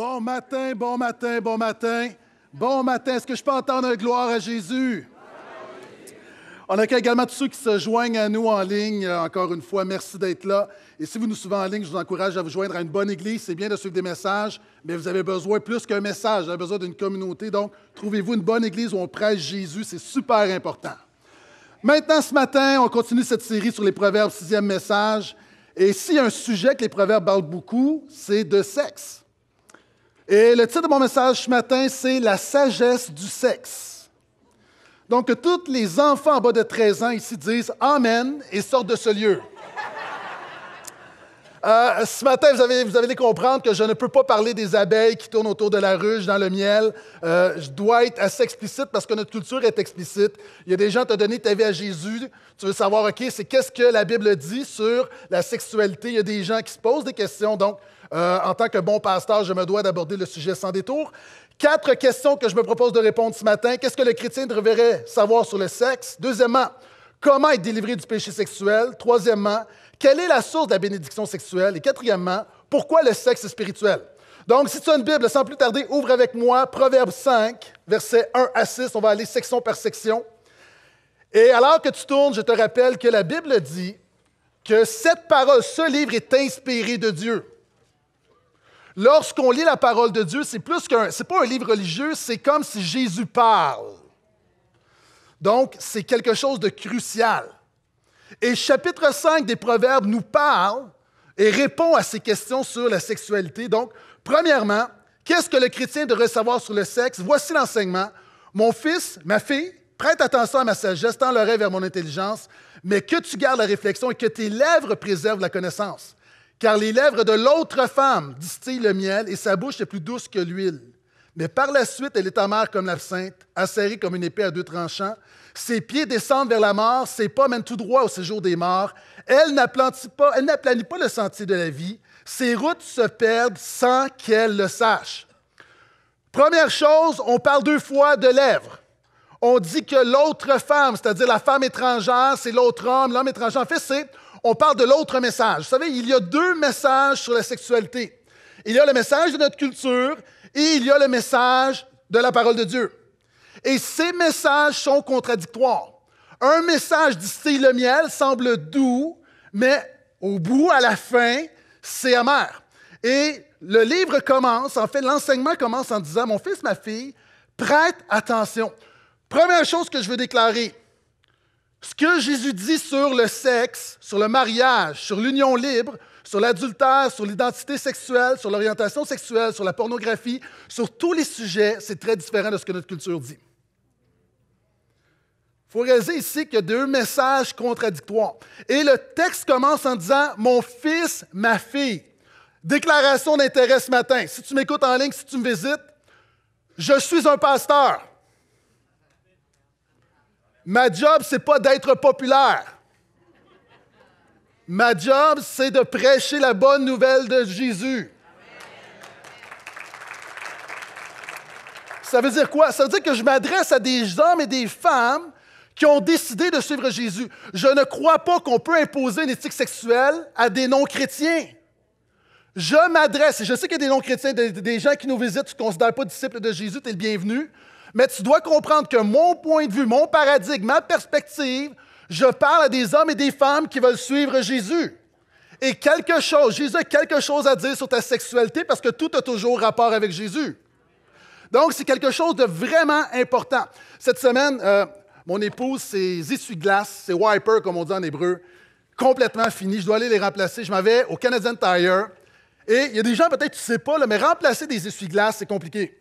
Bon matin, bon matin, bon matin. Bon matin. Est-ce que je peux entendre la gloire à Jésus? On accueille également tous ceux qui se joignent à nous en ligne. Euh, encore une fois, merci d'être là. Et si vous nous suivez en ligne, je vous encourage à vous joindre à une bonne église. C'est bien de suivre des messages, mais vous avez besoin plus qu'un message. Vous avez besoin d'une communauté. Donc, trouvez-vous une bonne église où on prêche Jésus. C'est super important. Maintenant, ce matin, on continue cette série sur les proverbes, sixième message. Et s'il y a un sujet que les proverbes parlent beaucoup, c'est de sexe. Et le titre de mon message ce matin, c'est La sagesse du sexe. Donc, que tous les enfants en bas de 13 ans ici disent Amen et sortent de ce lieu. Euh, ce matin, vous allez comprendre que je ne peux pas parler des abeilles qui tournent autour de la ruche dans le miel. Euh, je dois être assez explicite parce que notre culture est explicite. Il y a des gens qui ont donné ta vie à Jésus. Tu veux savoir, OK, c'est qu'est-ce que la Bible dit sur la sexualité. Il y a des gens qui se posent des questions. Donc, euh, en tant que bon pasteur, je me dois d'aborder le sujet sans détour. Quatre questions que je me propose de répondre ce matin. Qu'est-ce que le chrétien devrait savoir sur le sexe? Deuxièmement, comment être délivré du péché sexuel? Troisièmement, quelle est la source de la bénédiction sexuelle? Et quatrièmement, pourquoi le sexe est spirituel? Donc, si tu as une Bible, sans plus tarder, ouvre avec moi Proverbe 5, versets 1 à 6. On va aller section par section. Et alors que tu tournes, je te rappelle que la Bible dit que cette parole, ce livre est inspiré de Dieu. Lorsqu'on lit la parole de Dieu, c'est plus qu'un, c'est pas un livre religieux, c'est comme si Jésus parle. Donc, c'est quelque chose de crucial. Et chapitre 5 des Proverbes nous parle et répond à ces questions sur la sexualité. Donc, premièrement, qu'est-ce que le chrétien devrait savoir sur le sexe? Voici l'enseignement. Mon fils, ma fille, prête attention à ma sagesse, tends l'oreille vers mon intelligence, mais que tu gardes la réflexion et que tes lèvres préservent la connaissance. Car les lèvres de l'autre femme distillent le miel et sa bouche est plus douce que l'huile. Mais par la suite, elle est amère comme l'absinthe, acérée comme une épée à deux tranchants. Ses pieds descendent vers la mort, ses pas mènent tout droit au séjour des morts. Elle n'aplanit pas, elle n'aplanit pas le sentier de la vie. Ses routes se perdent sans qu'elle le sache. Première chose, on parle deux fois de lèvres. On dit que l'autre femme, c'est-à-dire la femme étrangère, c'est l'autre homme, l'homme étranger. En fait, c'est on parle de l'autre message. Vous savez, il y a deux messages sur la sexualité. Il y a le message de notre culture et il y a le message de la parole de Dieu. Et ces messages sont contradictoires. Un message distille le miel semble doux, mais au bout, à la fin, c'est amer. Et le livre commence, en fait, l'enseignement commence en disant, mon fils, ma fille, prête attention. Première chose que je veux déclarer, ce que Jésus dit sur le sexe, sur le mariage, sur l'union libre, sur l'adultère, sur l'identité sexuelle, sur l'orientation sexuelle, sur la pornographie, sur tous les sujets, c'est très différent de ce que notre culture dit. Il faut réaliser ici qu'il y a deux messages contradictoires. Et le texte commence en disant Mon fils, ma fille. Déclaration d'intérêt ce matin. Si tu m'écoutes en ligne, si tu me visites, je suis un pasteur. Ma job, c'est pas d'être populaire. Ma job, c'est de prêcher la bonne nouvelle de Jésus. Ça veut dire quoi? Ça veut dire que je m'adresse à des hommes et des femmes qui ont décidé de suivre Jésus. Je ne crois pas qu'on peut imposer une éthique sexuelle à des non-chrétiens. Je m'adresse, et je sais qu'il y a des non-chrétiens, des, gens qui nous visitent, tu ne te considères pas disciple de Jésus, tu es le bienvenu. Mais tu dois comprendre que mon point de vue, mon paradigme, ma perspective, je parle à des hommes et des femmes qui veulent suivre Jésus. Et quelque chose, Jésus a quelque chose à dire sur ta sexualité parce que tout a toujours rapport avec Jésus. Donc, c'est quelque chose de vraiment important. Cette semaine, euh, mon épouse, ses essuie-glaces, ses wipers, comme on dit en hébreu, complètement finis. Je dois aller les remplacer. Je m'en vais au Canadian Tire. Et il y a des gens, peut-être, tu ne sais pas, mais remplacer des essuie-glaces, c'est compliqué.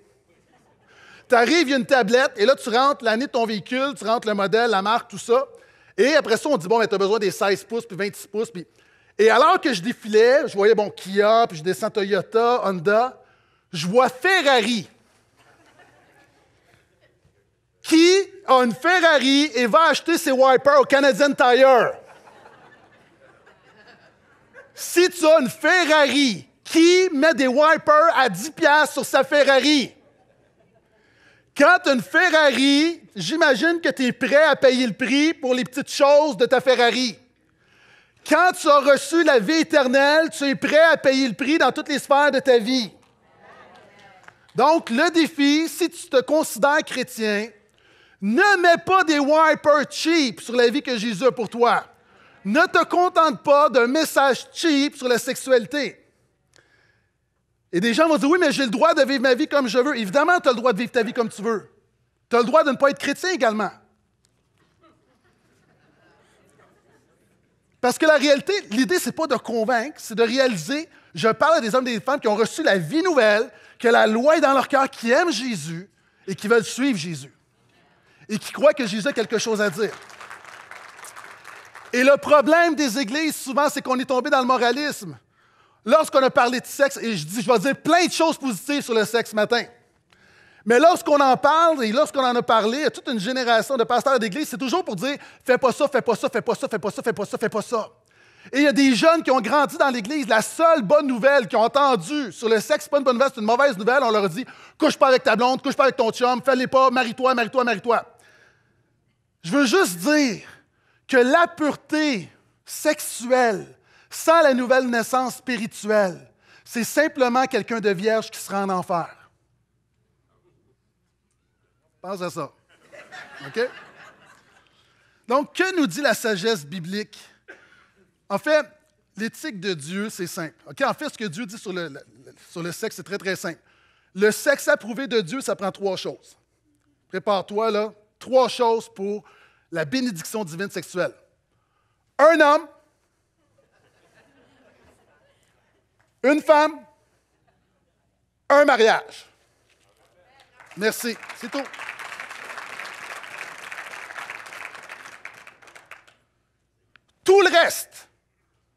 Tu arrives, il y a une tablette, et là, tu rentres l'année de ton véhicule, tu rentres le modèle, la marque, tout ça. Et après ça, on dit, bon, mais ben, tu as besoin des 16 pouces, puis 26 pouces. Et alors que je défilais, je voyais, bon, Kia, puis je descends Toyota, Honda, je vois Ferrari. Qui a une Ferrari et va acheter ses wipers au Canadian Tire? Si tu as une Ferrari, qui met des wipers à 10$ sur sa Ferrari? Quand tu as une Ferrari, j'imagine que tu es prêt à payer le prix pour les petites choses de ta Ferrari. Quand tu as reçu la vie éternelle, tu es prêt à payer le prix dans toutes les sphères de ta vie. Donc, le défi, si tu te considères chrétien, ne mets pas des wipers cheap sur la vie que Jésus a pour toi. Ne te contente pas d'un message cheap sur la sexualité. Et des gens vont dire, oui, mais j'ai le droit de vivre ma vie comme je veux. Évidemment, tu as le droit de vivre ta vie comme tu veux. Tu as le droit de ne pas être chrétien également. Parce que la réalité, l'idée, n'est pas de convaincre, c'est de réaliser, je parle à des hommes et des femmes qui ont reçu la vie nouvelle, que la loi est dans leur cœur, qui aiment Jésus et qui veulent suivre Jésus. Et qui croient que Jésus a quelque chose à dire. Et le problème des églises, souvent, c'est qu'on est tombé dans le moralisme lorsqu'on a parlé de sexe, et je, vais dire plein de choses positives sur le sexe ce matin. Mais lorsqu'on en parle et lorsqu'on en a parlé à toute une génération de pasteurs d'église, c'est toujours pour dire fais pas ça, fais pas ça, fais pas ça, fais pas ça, fais pas ça, fais pas ça. Et il y a des jeunes qui ont grandi dans l'église. La seule bonne nouvelle qu'ils ont entendue sur le sexe, c'est pas une bonne nouvelle, c'est une mauvaise nouvelle. On leur dit couche pas avec ta blonde, couche pas avec ton chum, fais-les pas, marie-toi, marie-toi, marie-toi. Je veux juste dire que la pureté sexuelle sans la nouvelle naissance spirituelle, c'est simplement quelqu'un de vierge qui sera en enfer. Pense à ça. OK? Donc, que nous dit la sagesse biblique? En fait, l'éthique de Dieu, c'est simple. OK? En fait, ce que Dieu dit sur le, sur le sexe, c'est très, très simple. Le sexe approuvé de Dieu, ça prend trois choses. Prépare-toi, là. Trois choses pour la bénédiction divine sexuelle. Un homme, Une femme, un mariage. Merci. C'est tout. Tout le reste.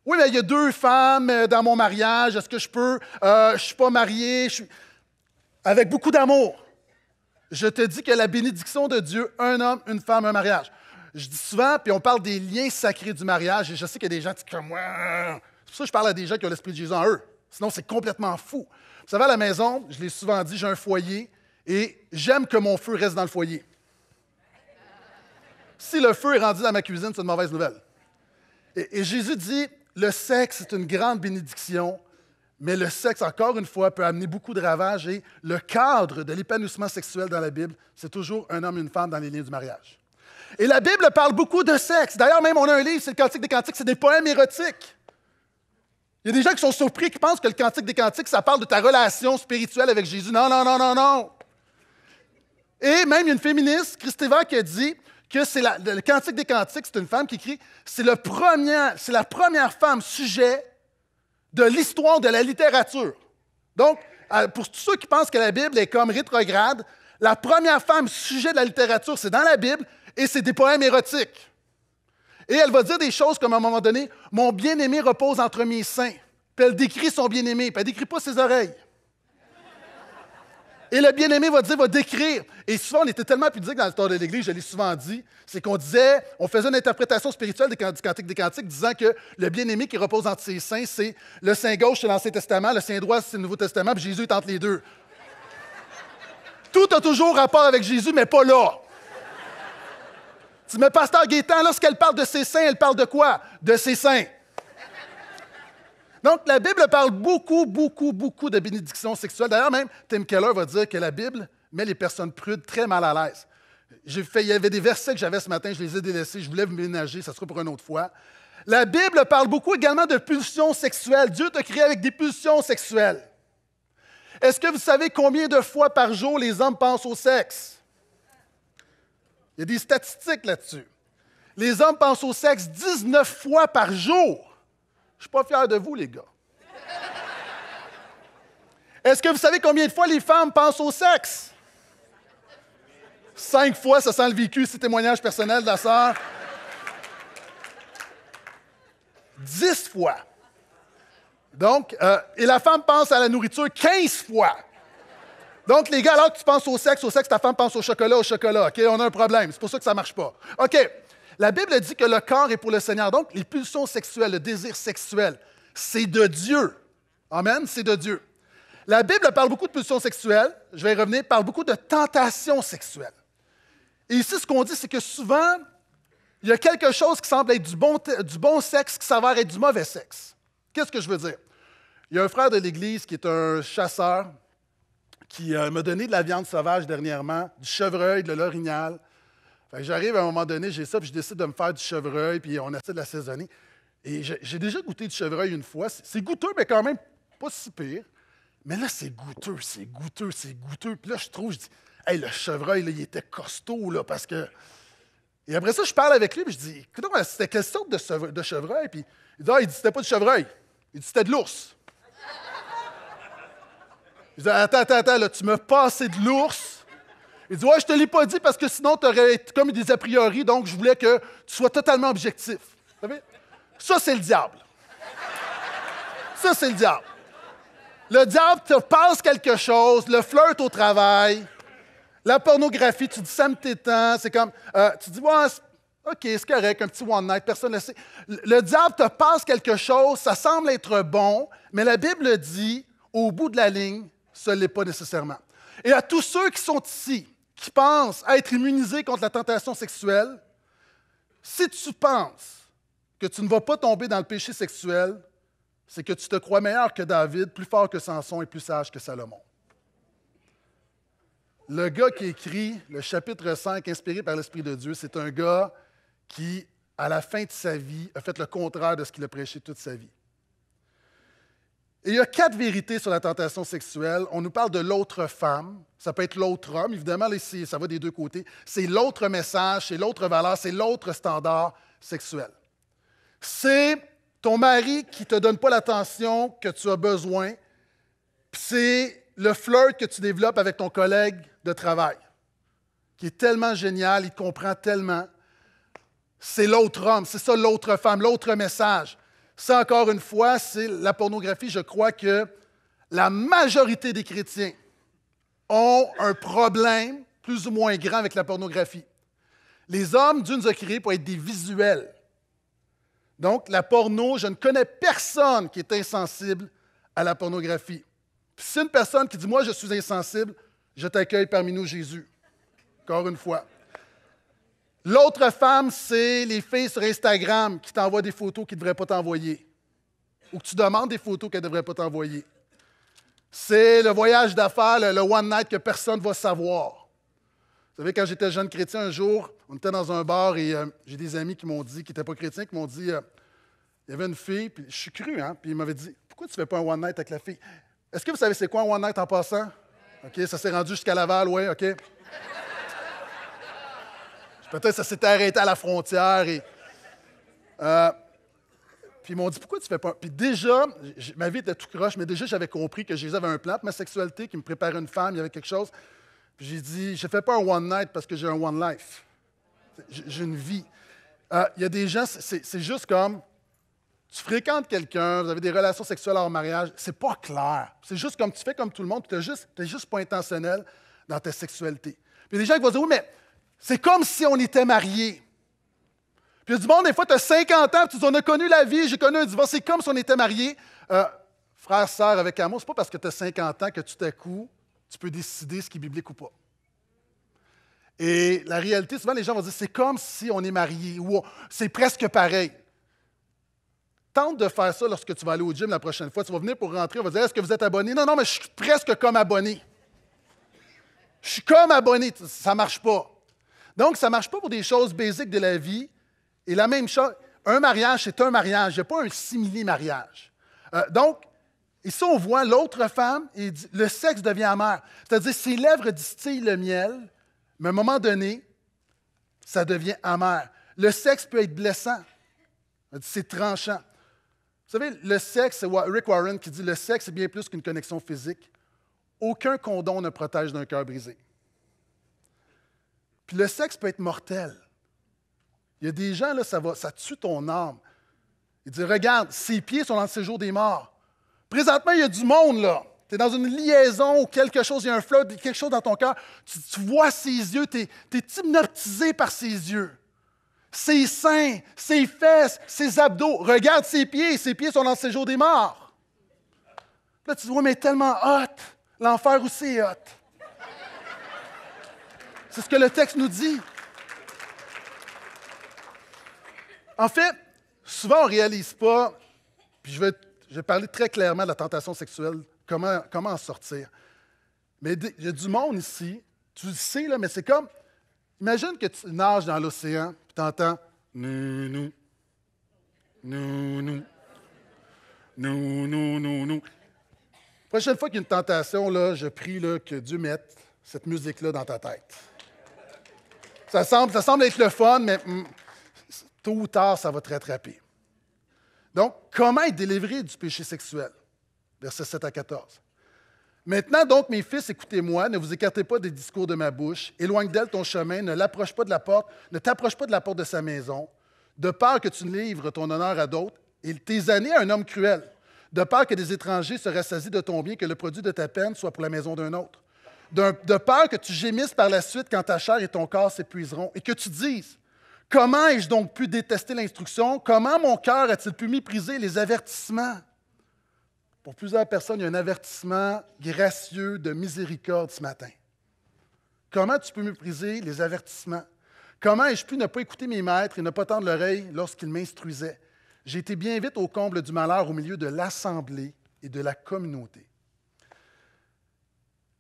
Oui, mais il y a deux femmes euh, dans mon mariage. Est-ce que je peux? Euh, je ne suis pas marié. Je suis... Avec beaucoup d'amour. Je te dis que la bénédiction de Dieu, un homme, une femme, un mariage. Je dis souvent, puis on parle des liens sacrés du mariage, et je sais qu'il y a des gens qui comme moi. C'est pour ça que je parle à des gens qui ont l'esprit de Jésus en eux. Sinon, c'est complètement fou. Vous savez, à la maison, je l'ai souvent dit, j'ai un foyer et j'aime que mon feu reste dans le foyer. Si le feu est rendu dans ma cuisine, c'est une mauvaise nouvelle. Et, Jésus dit, le sexe est une grande bénédiction, mais le sexe, encore une fois, peut amener beaucoup de ravages et le cadre de l'épanouissement sexuel dans la Bible, c'est toujours un homme et une femme dans les liens du mariage. Et la Bible parle beaucoup de sexe. D'ailleurs, même on a un livre, c'est le Cantique des Cantiques, c'est des poèmes érotiques. Il y a des gens qui sont surpris, qui pensent que le Cantique des Cantiques, ça parle de ta relation spirituelle avec Jésus. Non, non, non, non, non. Et même, une féministe, Christéva, qui a dit que c'est le Cantique des Cantiques, c'est une femme qui crie, c'est la première femme sujet de l'histoire de la littérature. Donc, pour tous ceux qui pensent que la Bible est comme rétrograde, la première femme sujet de la littérature, c'est dans la Bible et c'est des poèmes érotiques. Et elle va dire des choses comme à un moment donné, mon bien-aimé repose entre mes seins. Puis elle décrit son bien-aimé, puis elle décrit pas ses oreilles. Et le bien-aimé va dire, va décrire. Et souvent, on était tellement pudique dans le temps de l'Église, je l'ai souvent dit, c'est qu'on disait, on faisait une interprétation spirituelle des cantiques des cantiques, disant que le bien-aimé qui repose entre ses seins, c'est le saint gauche, c'est l'Ancien Testament, le saint droit, c'est le Nouveau Testament, puis Jésus est entre les deux. Tout a toujours rapport avec Jésus, mais pas là. « Mais pasteur Gaétan, lorsqu'elle parle de ses saints, elle parle de quoi? De ses saints. Donc, la Bible parle beaucoup, beaucoup, beaucoup de bénédictions sexuelles. D'ailleurs, même Tim Keller va dire que la Bible met les personnes prudes très mal à l'aise. il y avait des versets que j'avais ce matin, je les ai délaissés, je voulais vous ménager, ça sera pour une autre fois. La Bible parle beaucoup également de pulsions sexuelles. Dieu t'a créé avec des pulsions sexuelles. Est-ce que vous savez combien de fois par jour les hommes pensent au sexe? Il y a des statistiques là-dessus. Les hommes pensent au sexe 19 fois par jour. Je ne suis pas fier de vous, les gars. Est-ce que vous savez combien de fois les femmes pensent au sexe? Cinq fois, ça sent le vécu, c'est témoignage personnel de la sœur. Dix fois. Donc, euh, et la femme pense à la nourriture 15 fois. Donc, les gars, alors que tu penses au sexe, au sexe, ta femme pense au chocolat, au chocolat. OK, on a un problème. C'est pour ça que ça ne marche pas. OK. La Bible dit que le corps est pour le Seigneur. Donc, les pulsions sexuelles, le désir sexuel, c'est de Dieu. Amen, c'est de Dieu. La Bible parle beaucoup de pulsions sexuelles. Je vais y revenir. Parle beaucoup de tentations sexuelles. Et ici, ce qu'on dit, c'est que souvent, il y a quelque chose qui semble être du bon, du bon sexe qui s'avère être du mauvais sexe. Qu'est-ce que je veux dire? Il y a un frère de l'Église qui est un chasseur, qui euh, m'a donné de la viande sauvage dernièrement, du chevreuil, de l'orignal. J'arrive à un moment donné, j'ai ça, puis je décide de me faire du chevreuil, puis on essaie de l'assaisonner. Et j'ai déjà goûté du chevreuil une fois. C'est goûteux, mais quand même pas si pire. Mais là, c'est goûteux, c'est goûteux, c'est goûteux. Puis là, je trouve, je dis, hey, le chevreuil, là, il était costaud, là, parce que. Et après ça, je parle avec lui, puis je dis, écoute, c'était quelle sorte de, chevreuil? Puis il dit, ah, il dit, c'était pas du chevreuil. Il dit, c'était de l'ours. Il dit Attends, attends, attends, là, tu m'as passé de l'ours. Il dit Ouais, je te l'ai pas dit parce que sinon, tu aurais comme des a priori, donc je voulais que tu sois totalement objectif. Ça, c'est le diable. Ça, c'est le diable. Le diable te passe quelque chose, le flirt au travail, la pornographie, tu dis ça me t'étend, c'est comme, euh, tu dis, ouais, OK, c'est correct, un petit one night, personne ne sait. Le diable te passe quelque chose, ça semble être bon, mais la Bible dit, au bout de la ligne, ce n'est pas nécessairement. Et à tous ceux qui sont ici, qui pensent être immunisés contre la tentation sexuelle, si tu penses que tu ne vas pas tomber dans le péché sexuel, c'est que tu te crois meilleur que David, plus fort que Samson et plus sage que Salomon. Le gars qui écrit le chapitre 5, inspiré par l'Esprit de Dieu, c'est un gars qui, à la fin de sa vie, a fait le contraire de ce qu'il a prêché toute sa vie il y a quatre vérités sur la tentation sexuelle. On nous parle de l'autre femme, ça peut être l'autre homme, évidemment, ça va des deux côtés. C'est l'autre message, c'est l'autre valeur, c'est l'autre standard sexuel. C'est ton mari qui ne te donne pas l'attention que tu as besoin, c'est le flirt que tu développes avec ton collègue de travail, qui est tellement génial, il te comprend tellement. C'est l'autre homme, c'est ça l'autre femme, l'autre message. Ça, encore une fois, c'est la pornographie. Je crois que la majorité des chrétiens ont un problème plus ou moins grand avec la pornographie. Les hommes, Dieu nous a créés pour être des visuels. Donc, la porno, je ne connais personne qui est insensible à la pornographie. si une personne qui dit Moi, je suis insensible, je t'accueille parmi nous, Jésus. Encore une fois. L'autre femme, c'est les filles sur Instagram qui t'envoient des photos qu'ils ne devraient pas t'envoyer. Ou que tu demandes des photos qu'elles ne devraient pas t'envoyer. C'est le voyage d'affaires, le, one night que personne ne va savoir. Vous savez, quand j'étais jeune chrétien, un jour, on était dans un bar et euh, j'ai des amis qui m'ont dit, qui n'étaient pas chrétiens, qui m'ont dit euh, il y avait une fille, je suis cru, hein, puis ils m'avaient dit Pourquoi tu ne fais pas un one night avec la fille Est-ce que vous savez c'est quoi un one night en passant OK, ça s'est rendu jusqu'à Laval, oui, OK. Peut-être ça s'était arrêté à la frontière. Et, euh, puis ils m'ont dit Pourquoi tu fais pas. Puis déjà, ma vie était tout croche, mais déjà j'avais compris que Jésus avait un plan pour ma sexualité, qu'il me préparait une femme, il y avait quelque chose. Puis j'ai dit Je ne fais pas un one night parce que j'ai un one life. J'ai une vie. Euh, il y a des gens, c'est juste comme tu fréquentes quelqu'un, vous avez des relations sexuelles hors mariage, c'est pas clair. C'est juste comme tu fais comme tout le monde, tu n'es juste, juste pas intentionnel dans ta sexualité. Puis il y a des gens qui vont dire Oui, mais c'est comme si on était marié. Puis il y du monde, des fois, tu as 50 ans, tu dis, on a connu la vie, j'ai connu un divorce, c'est comme si on était marié. Euh, frère, sœur, avec amour, c'est pas parce que tu as 50 ans que tu à coup, tu peux décider ce qui est biblique ou pas. Et la réalité, souvent, les gens vont dire, c'est comme si on est marié, ou c'est presque pareil. Tente de faire ça lorsque tu vas aller au gym la prochaine fois. Tu vas venir pour rentrer, on va dire, est-ce que vous êtes abonné? Non, non, mais je suis presque comme abonné. Je suis comme abonné, ça ne marche pas. Donc, ça ne marche pas pour des choses basiques de la vie. Et la même chose, un mariage, c'est un mariage, il n'y a pas un simili-mariage. Euh, donc, ici, on voit l'autre femme et le sexe devient amer. C'est-à-dire, ses lèvres distillent le miel, mais à un moment donné, ça devient amer. Le sexe peut être blessant, c'est tranchant. Vous savez, le sexe, c'est Rick Warren qui dit le sexe, est bien plus qu'une connexion physique. Aucun condom ne protège d'un cœur brisé le sexe peut être mortel. Il y a des gens, là, ça, tue ton âme. Il dit Regarde, ses pieds sont dans le séjour des morts. Présentement, il y a du monde, là. Tu es dans une liaison ou quelque chose, il y a un flot, quelque chose dans ton cœur. Tu, vois ses yeux, tu es, hypnotisé par ses yeux ses seins, ses fesses, ses abdos. Regarde ses pieds, ses pieds sont dans le séjour des morts. Là, tu te dis, mais tellement hot. L'enfer aussi est hot. C'est ce que le texte nous dit. En fait, souvent on ne réalise pas, puis je vais, parler très clairement de la tentation sexuelle, comment, comment en sortir. Mais il y a du monde ici, tu le sais, là, mais c'est comme, imagine que tu nages dans l'océan, puis tu entends nous, nous, nous, nous, nous, nous, Prochaine fois qu'il y a une tentation, là, je prie là, que Dieu mette cette musique-là dans ta tête. Ça semble, être le fun, mais mm, tôt ou tard, ça va te rattraper. Donc, comment être délivré du péché sexuel? Verset 7 à 14. Maintenant donc, mes fils, écoutez-moi, ne vous écartez pas des discours de ma bouche, éloigne d'elle ton chemin, ne l'approche pas de la porte, ne t'approche pas de la porte de sa maison, de peur que tu ne livres ton honneur à d'autres, et tes années à un homme cruel, de peur que des étrangers se rassasient de ton bien, que le produit de ta peine soit pour la maison d'un autre de peur que tu gémisses par la suite quand ta chair et ton corps s'épuiseront, et que tu dises, comment ai-je donc pu détester l'instruction? Comment mon cœur a-t-il pu mépriser les avertissements? Pour plusieurs personnes, il y a un avertissement gracieux de miséricorde ce matin. Comment tu peux mépriser les avertissements? Comment ai-je pu ne pas écouter mes maîtres et ne pas tendre l'oreille lorsqu'ils m'instruisaient? J'ai été bien vite au comble du malheur au milieu de l'assemblée et de la communauté.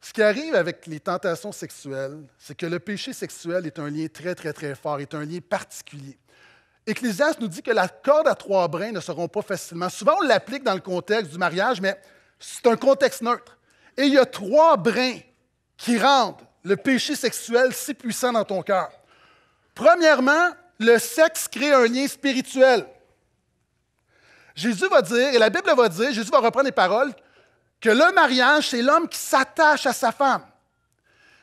Ce qui arrive avec les tentations sexuelles, c'est que le péché sexuel est un lien très, très, très fort, est un lien particulier. Ecclésiaste nous dit que la corde à trois brins ne seront pas facilement. Souvent, on l'applique dans le contexte du mariage, mais c'est un contexte neutre. Et il y a trois brins qui rendent le péché sexuel si puissant dans ton cœur. Premièrement, le sexe crée un lien spirituel. Jésus va dire, et la Bible va dire, Jésus va reprendre les paroles, que le mariage, c'est l'homme qui s'attache à sa femme.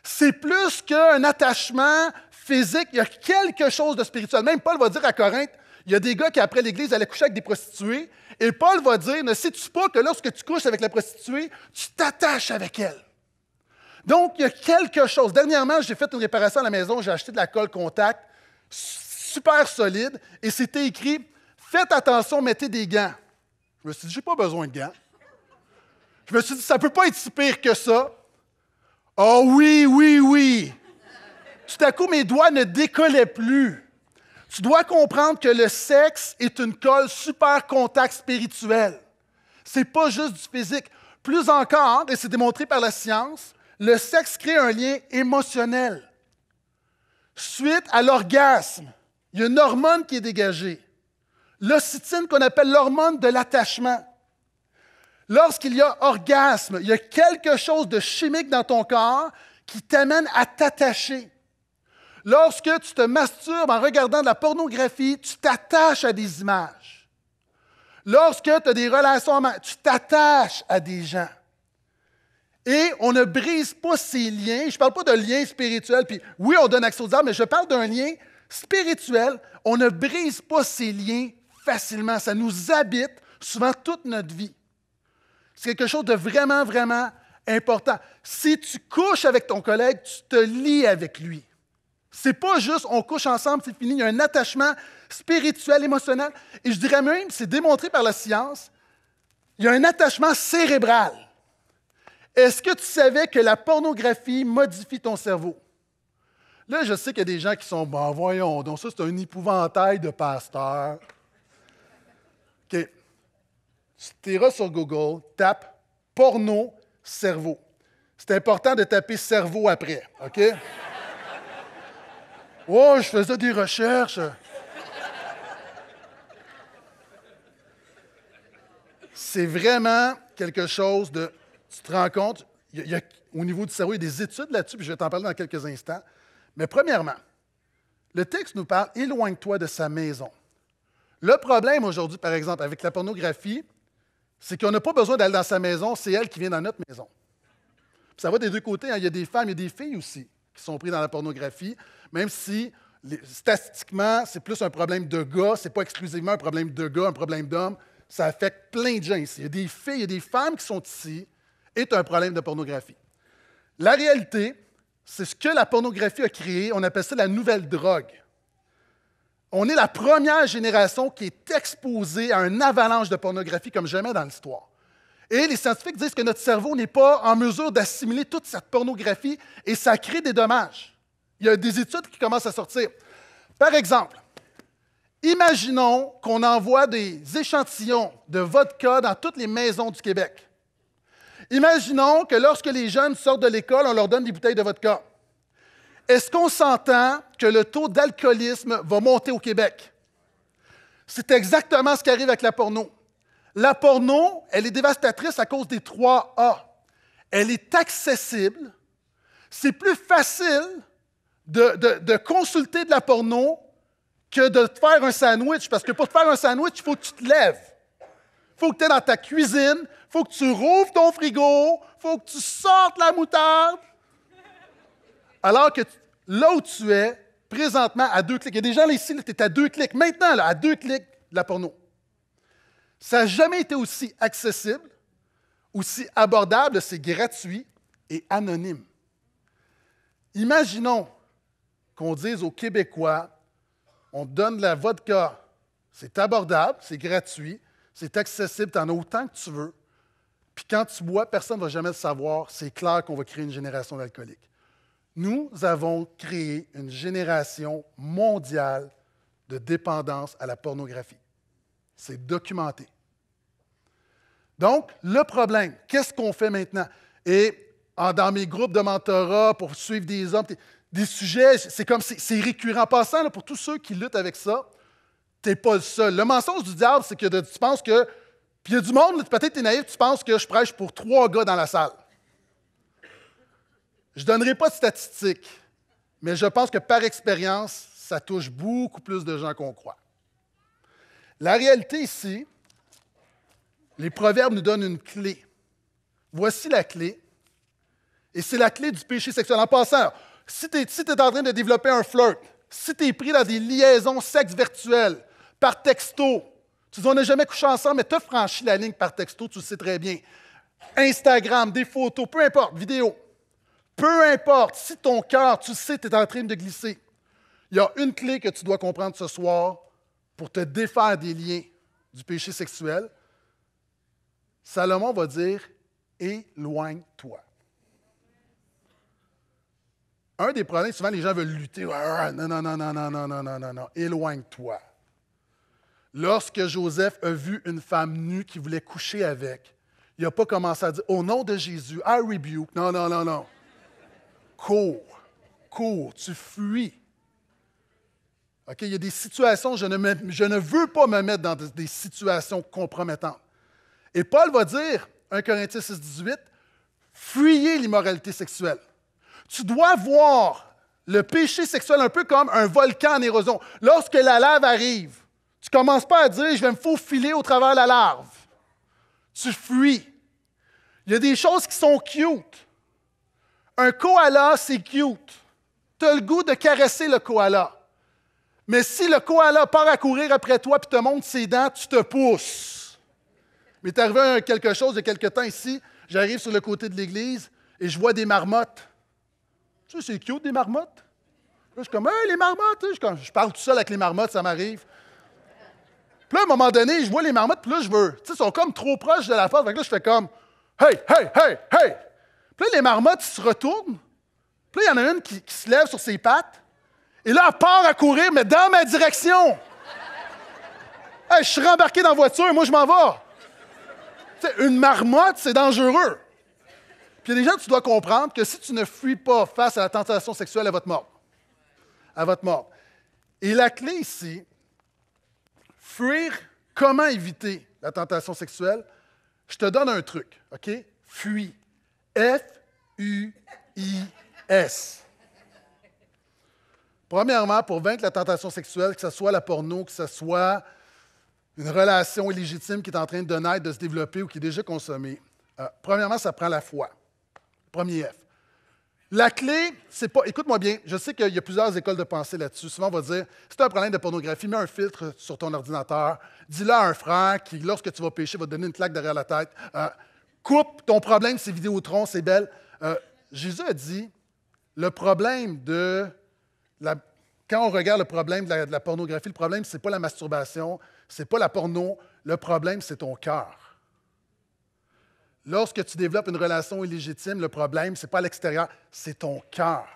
C'est plus qu'un attachement physique, il y a quelque chose de spirituel. Même Paul va dire à Corinthe, il y a des gars qui, après l'Église, allaient coucher avec des prostituées, et Paul va dire, ne sais-tu pas que lorsque tu couches avec la prostituée, tu t'attaches avec elle. Donc, il y a quelque chose. Dernièrement, j'ai fait une réparation à la maison, j'ai acheté de la colle contact, super solide, et c'était écrit Faites attention, mettez des gants. Je me suis dit, je n'ai pas besoin de gants. Je me suis dit, ça ne peut pas être si pire que ça. Oh oui, oui, oui. Tout à coup, mes doigts ne décollaient plus. Tu dois comprendre que le sexe est une colle super contact spirituel. n'est pas juste du physique. Plus encore, et c'est démontré par la science, le sexe crée un lien émotionnel. Suite à l'orgasme, il y a une hormone qui est dégagée. L'ocytine qu'on appelle l'hormone de l'attachement. Lorsqu'il y a orgasme, il y a quelque chose de chimique dans ton corps qui t'amène à t'attacher. Lorsque tu te masturbes en regardant de la pornographie, tu t'attaches à des images. Lorsque tu as des relations, tu t'attaches à des gens. Et on ne brise pas ces liens. Je ne parle pas de liens spirituels. Puis oui, on donne accès aux mais je parle d'un lien spirituel. On ne brise pas ces liens facilement. Ça nous habite souvent toute notre vie. C'est quelque chose de vraiment, vraiment important. Si tu couches avec ton collègue, tu te lies avec lui. C'est pas juste on couche ensemble, c'est fini. Il y a un attachement spirituel, émotionnel. Et je dirais même, c'est démontré par la science, il y a un attachement cérébral. Est-ce que tu savais que la pornographie modifie ton cerveau? Là, je sais qu'il y a des gens qui sont, Bon, bah, voyons, donc ça, c'est un épouvantail de pasteur. Ok tu iras sur Google, tape porno cerveau. C'est important de taper cerveau après, OK? oh, je faisais des recherches. C'est vraiment quelque chose de. Tu te rends compte, y au niveau du cerveau, il y a des études là-dessus, puis je vais t'en parler dans quelques instants. Mais premièrement, le texte nous parle éloigne-toi de sa maison. Le problème aujourd'hui, par exemple, avec la pornographie, c'est qu'on n'a pas besoin d'aller dans sa maison, c'est elle qui vient dans notre maison. ça va des deux côtés. Hein. Il y a des femmes, il y a des filles aussi qui sont prises dans la pornographie, même si statistiquement, c'est plus un problème de gars, n'est pas exclusivement un problème de gars, un problème d'hommes. Ça affecte plein de gens ici. Il y a des filles, il y a des femmes qui sont ici, et un problème de pornographie. La réalité, c'est ce que la pornographie a créé, on appelle ça la nouvelle drogue. On est la première génération qui est exposée à un avalanche de pornographie comme jamais dans l'histoire. Et les scientifiques disent que notre cerveau n'est pas en mesure d'assimiler toute cette pornographie et ça crée des dommages. Il y a des études qui commencent à sortir. Par exemple, imaginons qu'on envoie des échantillons de vodka dans toutes les maisons du Québec. Imaginons que lorsque les jeunes sortent de l'école, on leur donne des bouteilles de vodka. Est-ce qu'on s'entend que le taux d'alcoolisme va monter au Québec? C'est exactement ce qui arrive avec la porno. La porno, elle est dévastatrice à cause des trois A. Elle est accessible. C'est plus facile de, consulter de la porno que de te faire un sandwich. Parce que pour te faire un sandwich, il faut que tu te lèves. Il faut que tu es dans ta cuisine. Il faut que tu rouvres ton frigo. Il faut que tu sortes la moutarde alors que là où tu es, présentement, à deux clics, il y a des gens là, ici, tu es à deux clics, maintenant, là, à deux clics de la porno. Ça n'a jamais été aussi accessible, aussi abordable, c'est gratuit et anonyme. Imaginons qu'on dise aux Québécois, on donne de la vodka, c'est abordable, c'est gratuit, c'est accessible, tu en as autant que tu veux. Puis quand tu bois, personne ne va jamais le savoir. C'est clair qu'on va créer une génération d'alcooliques. Nous avons créé une génération mondiale de dépendance à la pornographie. C'est documenté. Donc, le problème, qu'est-ce qu'on fait maintenant? Et ah, dans mes groupes de mentorat pour suivre des hommes, des sujets, c'est comme c'est récurrent. En passant, pour tous ceux qui luttent avec ça, t'es pas le seul. Le mensonge du diable, c'est que tu penses que. Puis il y a du monde, peut-être tu es naïf, tu penses que je prêche pour trois gars dans la salle. Je ne donnerai pas de statistiques, mais je pense que par expérience, ça touche beaucoup plus de gens qu'on croit. La réalité ici, les proverbes nous donnent une clé. Voici la clé. Et c'est la clé du péché sexuel. En passant, si tu es, si es en train de développer un flirt, si tu es pris dans des liaisons sexe virtuelles, par texto, tu n'en as jamais couché ensemble, mais tu as franchi la ligne par texto, tu le sais très bien. Instagram, des photos, peu importe, vidéo. Peu importe, si ton cœur, tu sais, tu es en train de glisser, il y a une clé que tu dois comprendre ce soir pour te défaire des liens du péché sexuel. Salomon va dire éloigne-toi. Un des problèmes, souvent les gens veulent lutter. Non, non, non, non, non, non, non, non, non, non. Éloigne-toi. Lorsque Joseph a vu une femme nue qui voulait coucher avec, il n'a pas commencé à dire Au nom de Jésus, I rebuke. Non, non, non, non cours, cours, tu fuis. il y a des situations, je ne, je ne veux pas me mettre dans des situations compromettantes. Et Paul va dire, 1 Corinthiens 6, 18, fuyez l'immoralité sexuelle. Tu dois voir le péché sexuel un peu comme un volcan en érosion. Lorsque la lave arrive, tu ne commences pas à dire, je vais me faufiler au travers de la larve. Tu fuis. Il y a des choses qui sont cute. Un koala, c'est cute. Tu as le goût de caresser le koala. Mais si le koala part à courir après toi et te montre ses dents, tu te pousses. Mais t'es arrivé quelque chose de quelque temps ici, j'arrive sur le côté de l'église et je vois des marmottes. Tu sais, c'est cute des marmottes. je suis comme, hey, les marmottes! Je, parle tout seul avec les marmottes, ça m'arrive. Puis là, à un moment donné, je vois les marmottes, plus je veux. Tu sais, ils sont comme trop proches de la porte. Donc là, je fais comme, hey, hey, hey, hey! Puis là, les marmottes se retournent. Puis là, il y en a une qui, se lève sur ses pattes. Et là, elle part à courir, mais dans ma direction. je suis rembarqué dans la voiture, moi, je m'en vais. une marmotte, c'est dangereux. Puis il gens tu dois comprendre que si tu ne fuis pas face à la tentation sexuelle, à votre mort. À votre mort. Et la clé ici, fuir, comment éviter la tentation sexuelle? Je te donne un truc, OK? Fuis. F-U-I-S. Premièrement, pour vaincre la tentation sexuelle, que ce soit la porno, que ce soit une relation illégitime qui est en train de naître, de se développer ou qui est déjà consommée, euh, premièrement, ça prend la foi. Premier F. La clé, c'est pas. Écoute-moi bien, je sais qu'il y a plusieurs écoles de pensée là-dessus. Souvent, on va dire c'est un problème de pornographie, mets un filtre sur ton ordinateur, dis-le à un frère qui, lorsque tu vas pêcher, va te donner une claque derrière la tête. Euh, coupe ton problème, c'est Vidéotron, c'est belle. Euh, Jésus a dit le problème de. quand on regarde le problème de la, pornographie, le problème, ce n'est pas la masturbation, ce n'est pas la porno, le problème, c'est ton cœur. Lorsque tu développes une relation illégitime, le problème, ce n'est pas à l'extérieur, c'est ton cœur.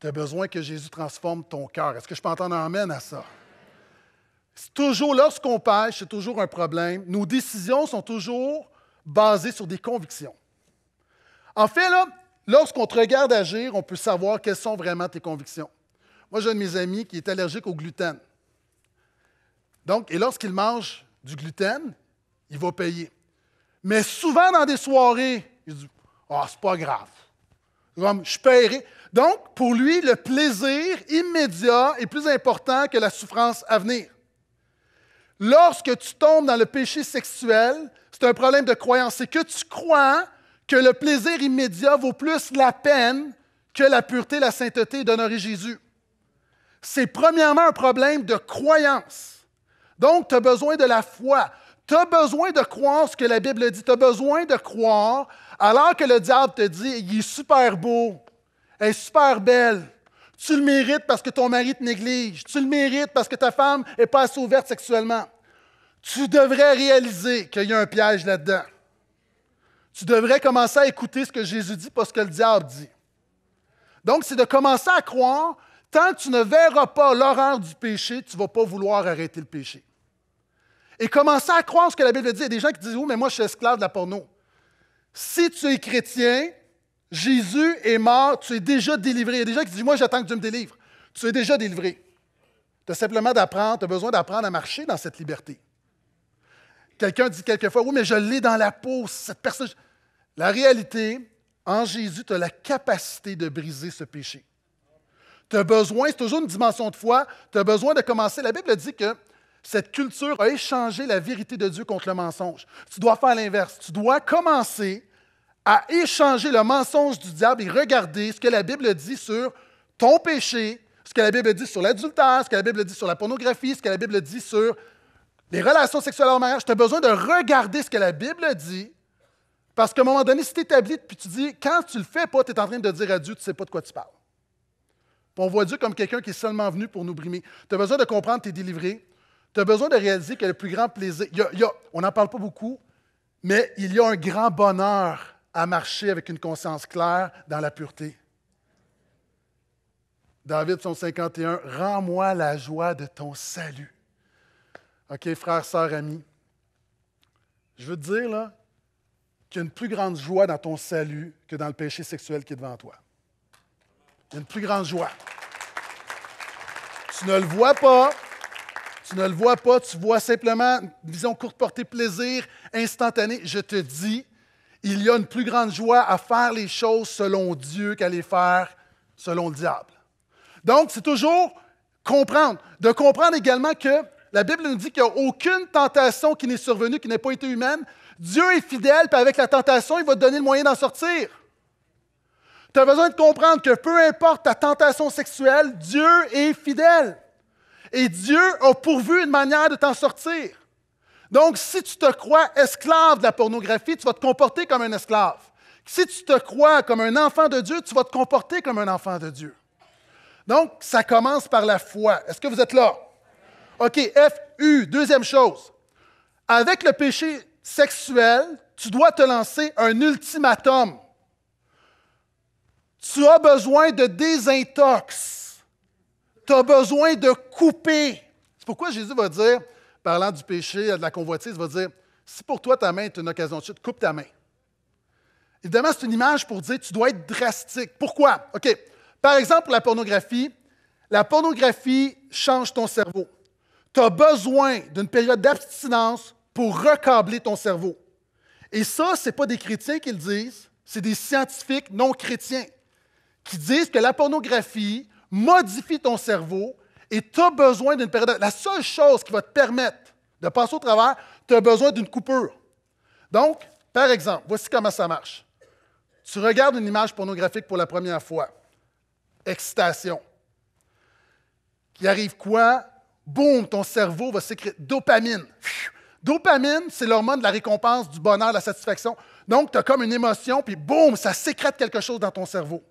Tu as besoin que Jésus transforme ton cœur. Est-ce que je peux entendre amène à ça? C'est toujours, lorsqu'on pêche, c'est toujours un problème. Nos décisions sont toujours basé sur des convictions. En fait, lorsqu'on te regarde agir, on peut savoir quelles sont vraiment tes convictions. Moi, j'ai un de mes amis qui est allergique au gluten. Donc, et lorsqu'il mange du gluten, il va payer. Mais souvent, dans des soirées, il dit Ah, c'est pas grave. je paierai. Donc, pour lui, le plaisir immédiat est plus important que la souffrance à venir. Lorsque tu tombes dans le péché sexuel, c'est un problème de croyance. C'est que tu crois que le plaisir immédiat vaut plus la peine que la pureté, la sainteté d'honorer Jésus. C'est premièrement un problème de croyance. Donc, tu as besoin de la foi. Tu as besoin de croire ce que la Bible dit. Tu as besoin de croire alors que le diable te dit, il est super beau, elle est super belle, tu le mérites parce que ton mari te néglige. Tu le mérites parce que ta femme n'est pas assez ouverte sexuellement. Tu devrais réaliser qu'il y a un piège là-dedans. Tu devrais commencer à écouter ce que Jésus dit, pas ce que le diable dit. Donc, c'est de commencer à croire, tant que tu ne verras pas l'horreur du péché, tu ne vas pas vouloir arrêter le péché. Et commencer à croire ce que la Bible dit. Il y a des gens qui disent, oui, oh, mais moi, je suis esclave de la porno. Si tu es chrétien, Jésus est mort, tu es déjà délivré. Il y a des gens qui disent, moi j'attends que Dieu me délivre. » Tu es déjà délivré. Tu as simplement d'apprendre, tu as besoin d'apprendre à marcher dans cette liberté. Quelqu'un dit quelquefois, oui, mais je l'ai dans la peau, cette personne. La réalité, en Jésus, tu as la capacité de briser ce péché. Tu as besoin, c'est toujours une dimension de foi, tu as besoin de commencer. La Bible dit que cette culture a échangé la vérité de Dieu contre le mensonge. Tu dois faire l'inverse. Tu dois commencer à échanger le mensonge du diable et regarder ce que la Bible dit sur ton péché, ce que la Bible dit sur l'adultère, ce que la Bible dit sur la pornographie, ce que la Bible dit sur les relations sexuelles en mariage. Tu as besoin de regarder ce que la Bible dit. Parce qu'à un moment donné, si tu établis, puis tu dis, quand tu le fais pas, tu es en train de dire à Dieu, tu ne sais pas de quoi tu parles. on voit Dieu comme quelqu'un qui est seulement venu pour nous brimer. Tu as besoin de comprendre tes délivré. Tu as besoin de réaliser que le plus grand plaisir, on n'en parle pas beaucoup, mais il y a un grand bonheur à marcher avec une conscience claire dans la pureté. David, son 51, Rends-moi la joie de ton salut. OK, frère, sœur, ami, je veux te dire là, qu'il y a une plus grande joie dans ton salut que dans le péché sexuel qui est devant toi. Il y a une plus grande joie. Tu ne le vois pas, tu ne le vois pas, tu vois simplement une vision courte portée, plaisir instantané. Je te dis, il y a une plus grande joie à faire les choses selon Dieu qu'à les faire selon le diable. Donc, c'est toujours comprendre, de comprendre également que la Bible nous dit qu'il n'y a aucune tentation qui n'est survenue, qui n'ait pas été humaine. Dieu est fidèle, puis avec la tentation, il va te donner le moyen d'en sortir. Tu as besoin de comprendre que peu importe ta tentation sexuelle, Dieu est fidèle. Et Dieu a pourvu une manière de t'en sortir. Donc, si tu te crois esclave de la pornographie, tu vas te comporter comme un esclave. Si tu te crois comme un enfant de Dieu, tu vas te comporter comme un enfant de Dieu. Donc, ça commence par la foi. Est-ce que vous êtes là? OK, F, U. deuxième chose. Avec le péché sexuel, tu dois te lancer un ultimatum. Tu as besoin de désintox. Tu as besoin de couper. C'est pourquoi Jésus va dire, parlant du péché, de la convoitise, va dire Si pour toi ta main est une occasion de chute, coupe ta main. Évidemment, c'est une image pour dire tu dois être drastique. Pourquoi? OK. Par exemple, pour la pornographie, la pornographie change ton cerveau. Tu as besoin d'une période d'abstinence pour recabler ton cerveau. Et ça, ce n'est pas des chrétiens qui le disent, c'est des scientifiques non chrétiens qui disent que la pornographie modifie ton cerveau et tu as besoin d'une période. La seule chose qui va te permettre de passer au travers, tu as besoin d'une coupure. Donc, par exemple, voici comment ça marche. Tu regardes une image pornographique pour la première fois. Excitation. Il arrive quoi? Boum, ton cerveau va sécréter dopamine. Dopamine, c'est l'hormone de la récompense, du bonheur, de la satisfaction. Donc, tu as comme une émotion, puis boum, ça sécrète quelque chose dans ton cerveau.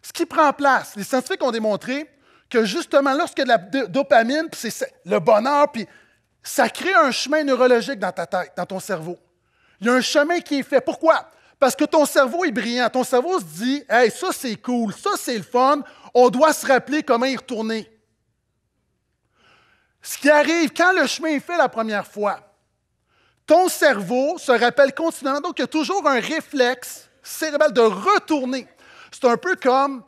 Ce qui prend place, les scientifiques ont démontré que justement, lorsque la dopamine, puis c'est le bonheur, puis ça crée un chemin neurologique dans ta tête, dans ton cerveau. Il y a un chemin qui est fait. Pourquoi? Parce que ton cerveau est brillant. Ton cerveau se dit Hey, ça c'est cool, ça c'est le fun, on doit se rappeler comment y retourner. Ce qui arrive quand le chemin est fait la première fois, ton cerveau se rappelle continuellement, donc il y a toujours un réflexe cérébral de retourner. C'est un peu comme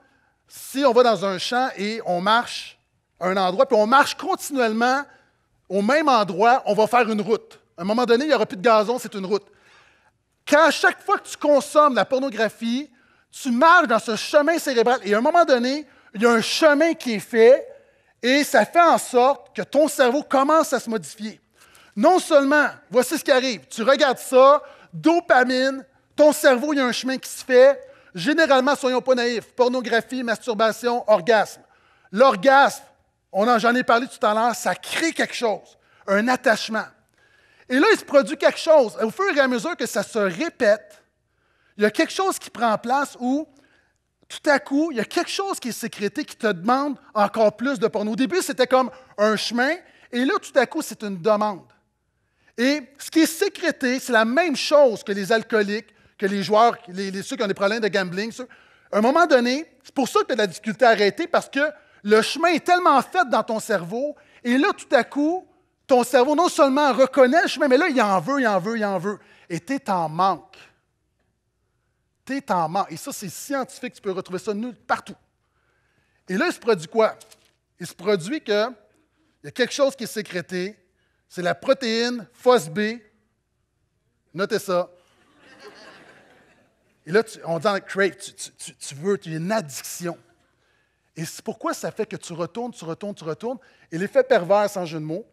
si on va dans un champ et on marche à un endroit, puis on marche continuellement au même endroit, on va faire une route. À un moment donné, il n'y aura plus de gazon, c'est une route. Quand à chaque fois que tu consommes la pornographie, tu marches dans ce chemin cérébral et à un moment donné, il y a un chemin qui est fait et ça fait en sorte que ton cerveau commence à se modifier. Non seulement, voici ce qui arrive, tu regardes ça, dopamine, ton cerveau, il y a un chemin qui se fait, Généralement, soyons pas naïfs, pornographie, masturbation, orgasme. L'orgasme, on j'en ai parlé tout à l'heure, ça crée quelque chose, un attachement. Et là, il se produit quelque chose. Au fur et à mesure que ça se répète, il y a quelque chose qui prend place où, tout à coup, il y a quelque chose qui est sécrété qui te demande encore plus de porno. Au début, c'était comme un chemin, et là, tout à coup, c'est une demande. Et ce qui est sécrété, c'est la même chose que les alcooliques, que les joueurs, les, ceux qui ont des problèmes de gambling. À un moment donné, c'est pour ça que tu as de la difficulté à arrêter parce que le chemin est tellement fait dans ton cerveau. Et là, tout à coup, ton cerveau non seulement reconnaît le chemin, mais là, il en veut, il en veut, il en veut. Et tu es en manque. Tu es en manque. Et ça, c'est scientifique. Tu peux retrouver ça nulle partout. Et là, il se produit quoi? Il se produit que il y a quelque chose qui est sécrété. C'est la protéine FosB. Notez ça, et là, on dit dans tu, tu, veux, tu es une addiction. Et c'est pourquoi ça fait que tu retournes, tu retournes, tu retournes. Et l'effet pervers, sans jeu de mots,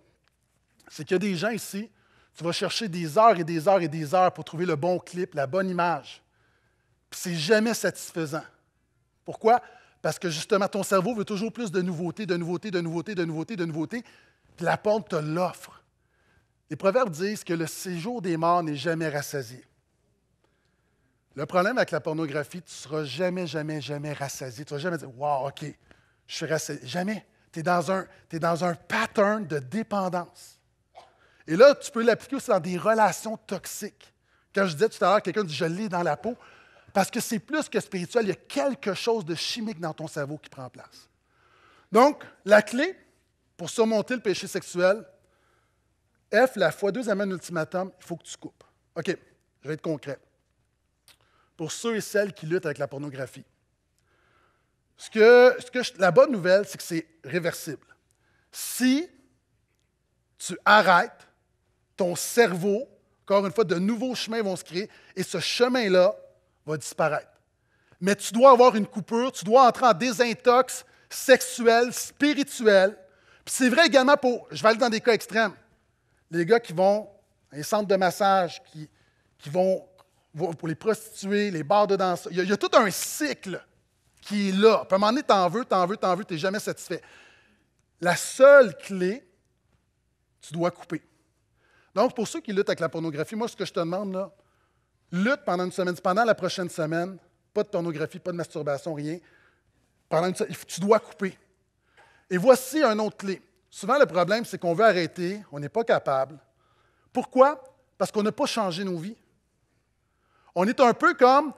c'est qu'il y a des gens ici, tu vas chercher des heures et des heures et des heures pour trouver le bon clip, la bonne image. Puis c'est jamais satisfaisant. Pourquoi? Parce que justement, ton cerveau veut toujours plus de nouveautés, de nouveautés, de nouveautés, de nouveautés, de nouveautés. Puis la pompe te l'offre. Les proverbes disent que le séjour des morts n'est jamais rassasié. Le problème avec la pornographie, tu ne seras jamais, jamais, jamais rassasié. Tu ne vas jamais dire Wow, OK, je suis rassasié. Jamais. Tu es, dans un, dans un pattern de dépendance. Et là, tu peux l'appliquer aussi dans des relations toxiques. Quand je disais tout à l'heure, quelqu'un dit Je l'ai dans la peau, parce que c'est plus que spirituel, il y a quelque chose de chimique dans ton cerveau qui prend place. Donc, la clé pour surmonter le péché sexuel, F, la foi, deux amène ultimatum, il faut que tu coupes. OK, je vais être concret pour ceux et celles qui luttent avec la pornographie. Ce que, la bonne nouvelle, c'est que c'est réversible. Si tu arrêtes, ton cerveau, encore une fois, de nouveaux chemins vont se créer et ce chemin-là va disparaître. Mais tu dois avoir une coupure, tu dois entrer en désintox sexuel, spirituel. Puis c'est vrai également pour, je vais aller dans des cas extrêmes, les gars qui vont les centres de massage, qui, qui vont pour les prostituées, les bars de danse. Il y, a, tout un cycle qui est là. à un moment donné, t'en veux, t'en veux, t'en veux, tu n'es jamais satisfait. La seule clé, tu dois couper. Donc, pour ceux qui luttent avec la pornographie, moi, ce que je te demande, là, lutte pendant une semaine. Pendant la prochaine semaine, pas de pornographie, pas de masturbation, rien. Pendant tu dois couper. Et voici un autre clé. Souvent, le problème, c'est qu'on veut arrêter, on n'est pas capable. Pourquoi? Parce qu'on n'a pas changé nos vies. On est un peu comme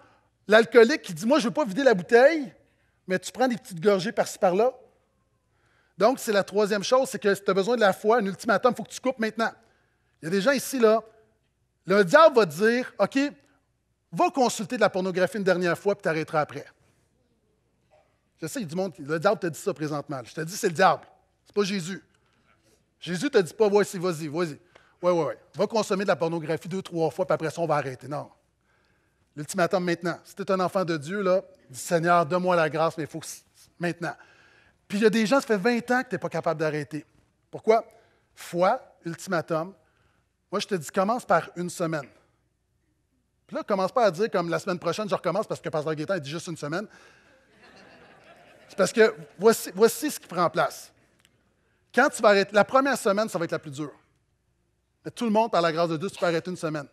l'alcoolique qui dit Moi, je ne veux pas vider la bouteille, mais tu prends des petites gorgées par-ci par-là. Donc, c'est la troisième chose, c'est que si tu as besoin de la foi, un ultimatum, il faut que tu coupes maintenant. Il y a des gens ici, là. Le diable va dire OK, va consulter de la pornographie une dernière fois, puis tu arrêteras après. Je sais, il y a du monde. Le diable te dit ça présentement. Je te dis, c'est le diable. C'est pas Jésus. Jésus te dit pas, voici, vas-y, vas-y. Oui, oui, oui. Va consommer de la pornographie deux, trois fois, puis après ça, on va arrêter. Non. L'ultimatum maintenant. Si tu es un enfant de Dieu, là, dis Seigneur, donne-moi la grâce, mais il faut maintenant. Puis il y a des gens, ça fait 20 ans que tu n'es pas capable d'arrêter. Pourquoi? Foi, ultimatum. Moi, je te dis, commence par une semaine. Puis là, commence pas à dire comme la semaine prochaine, je recommence parce que Pasteur Gaétan il dit juste une semaine. C'est parce que voici, ce qui prend place. Quand tu vas arrêter, la première semaine, ça va être la plus dure. Mais tout le monde, par la grâce de Dieu, tu peux arrêter une semaine.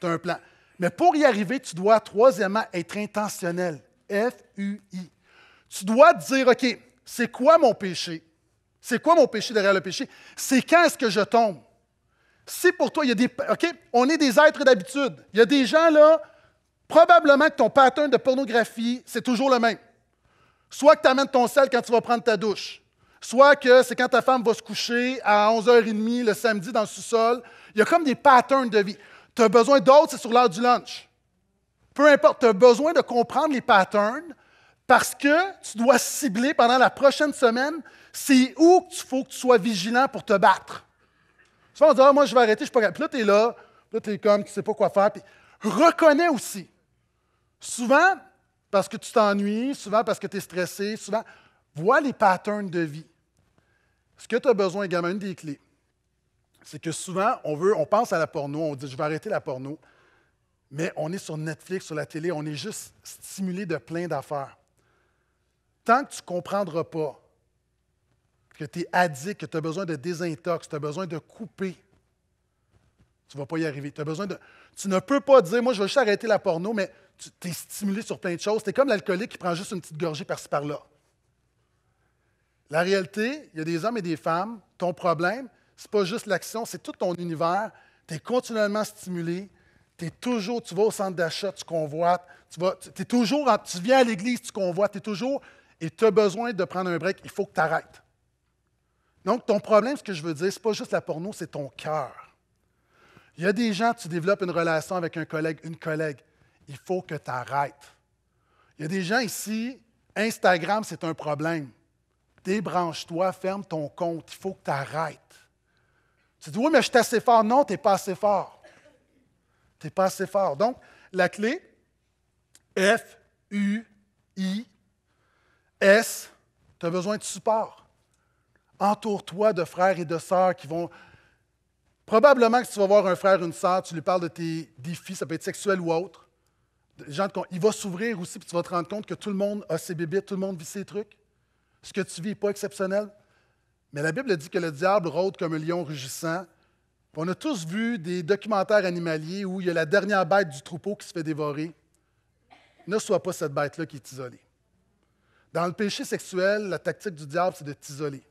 Tu as un plan. Mais pour y arriver, tu dois, troisièmement, être intentionnel. F-U-I. Tu dois te dire, OK, c'est quoi mon péché? C'est quoi mon péché derrière le péché? C'est quand est-ce que je tombe? Si pour toi, il y a des. OK, on est des êtres d'habitude. Il y a des gens là, probablement que ton pattern de pornographie, c'est toujours le même. Soit que tu amènes ton sel quand tu vas prendre ta douche. Soit que c'est quand ta femme va se coucher à 11h30 le samedi dans le sous-sol. Il y a comme des patterns de vie. Tu as besoin d'autres, c'est sur l'heure du lunch. Peu importe, tu as besoin de comprendre les patterns parce que tu dois cibler pendant la prochaine semaine, c'est où tu faut que tu sois vigilant pour te battre. Souvent, on dire ah, moi, je vais arrêter, je ne suis pas Puis là, tu es là, là, tu es comme, tu ne sais pas quoi faire. Puis reconnais aussi. Souvent, parce que tu t'ennuies, souvent parce que tu es stressé, souvent, vois les patterns de vie. Ce que tu as besoin, également, une des clés, c'est que souvent, on, veut, on pense à la porno, on dit je vais arrêter la porno, mais on est sur Netflix, sur la télé, on est juste stimulé de plein d'affaires. Tant que tu ne comprendras pas que tu es addict, que tu as besoin de désintox, tu as besoin de couper, tu ne vas pas y arriver. Tu besoin de. Tu ne peux pas dire, moi, je vais juste arrêter la porno, mais tu es stimulé sur plein de choses. Tu es comme l'alcoolique qui prend juste une petite gorgée par-ci par-là. La réalité, il y a des hommes et des femmes, ton problème, n'est pas juste l'action, c'est tout ton univers. Tu es continuellement stimulé. Es toujours, tu vas au centre d'achat, tu convoites. Tu, es toujours, tu viens à l'église, tu convoites. Tu es toujours, et tu as besoin de prendre un break. Il faut que tu arrêtes. Donc, ton problème, ce que je veux dire, ce n'est pas juste la porno, c'est ton cœur. Il y a des gens, tu développes une relation avec un collègue, une collègue. Il faut que tu arrêtes. Il y a des gens ici, Instagram, c'est un problème. Débranche-toi, ferme ton compte. Il faut que tu arrêtes. Tu dis, oui, mais je suis assez fort. Non, tu n'es pas assez fort. Tu n'es pas assez fort. Donc, la clé, F, U, I, S, tu as besoin de support. Entoure-toi de frères et de sœurs qui vont... Probablement que tu vas voir un frère, ou une sœur, tu lui parles de tes défis, ça peut être sexuel ou autre. Il va s'ouvrir aussi, puis tu vas te rendre compte que tout le monde a ses bébés, tout le monde vit ses trucs. Ce que tu vis n'est pas exceptionnel. Mais la Bible dit que le diable rôde comme un lion rugissant. On a tous vu des documentaires animaliers où il y a la dernière bête du troupeau qui se fait dévorer. Ne sois pas cette bête-là qui est isolée. Dans le péché sexuel, la tactique du diable, c'est de t'isoler.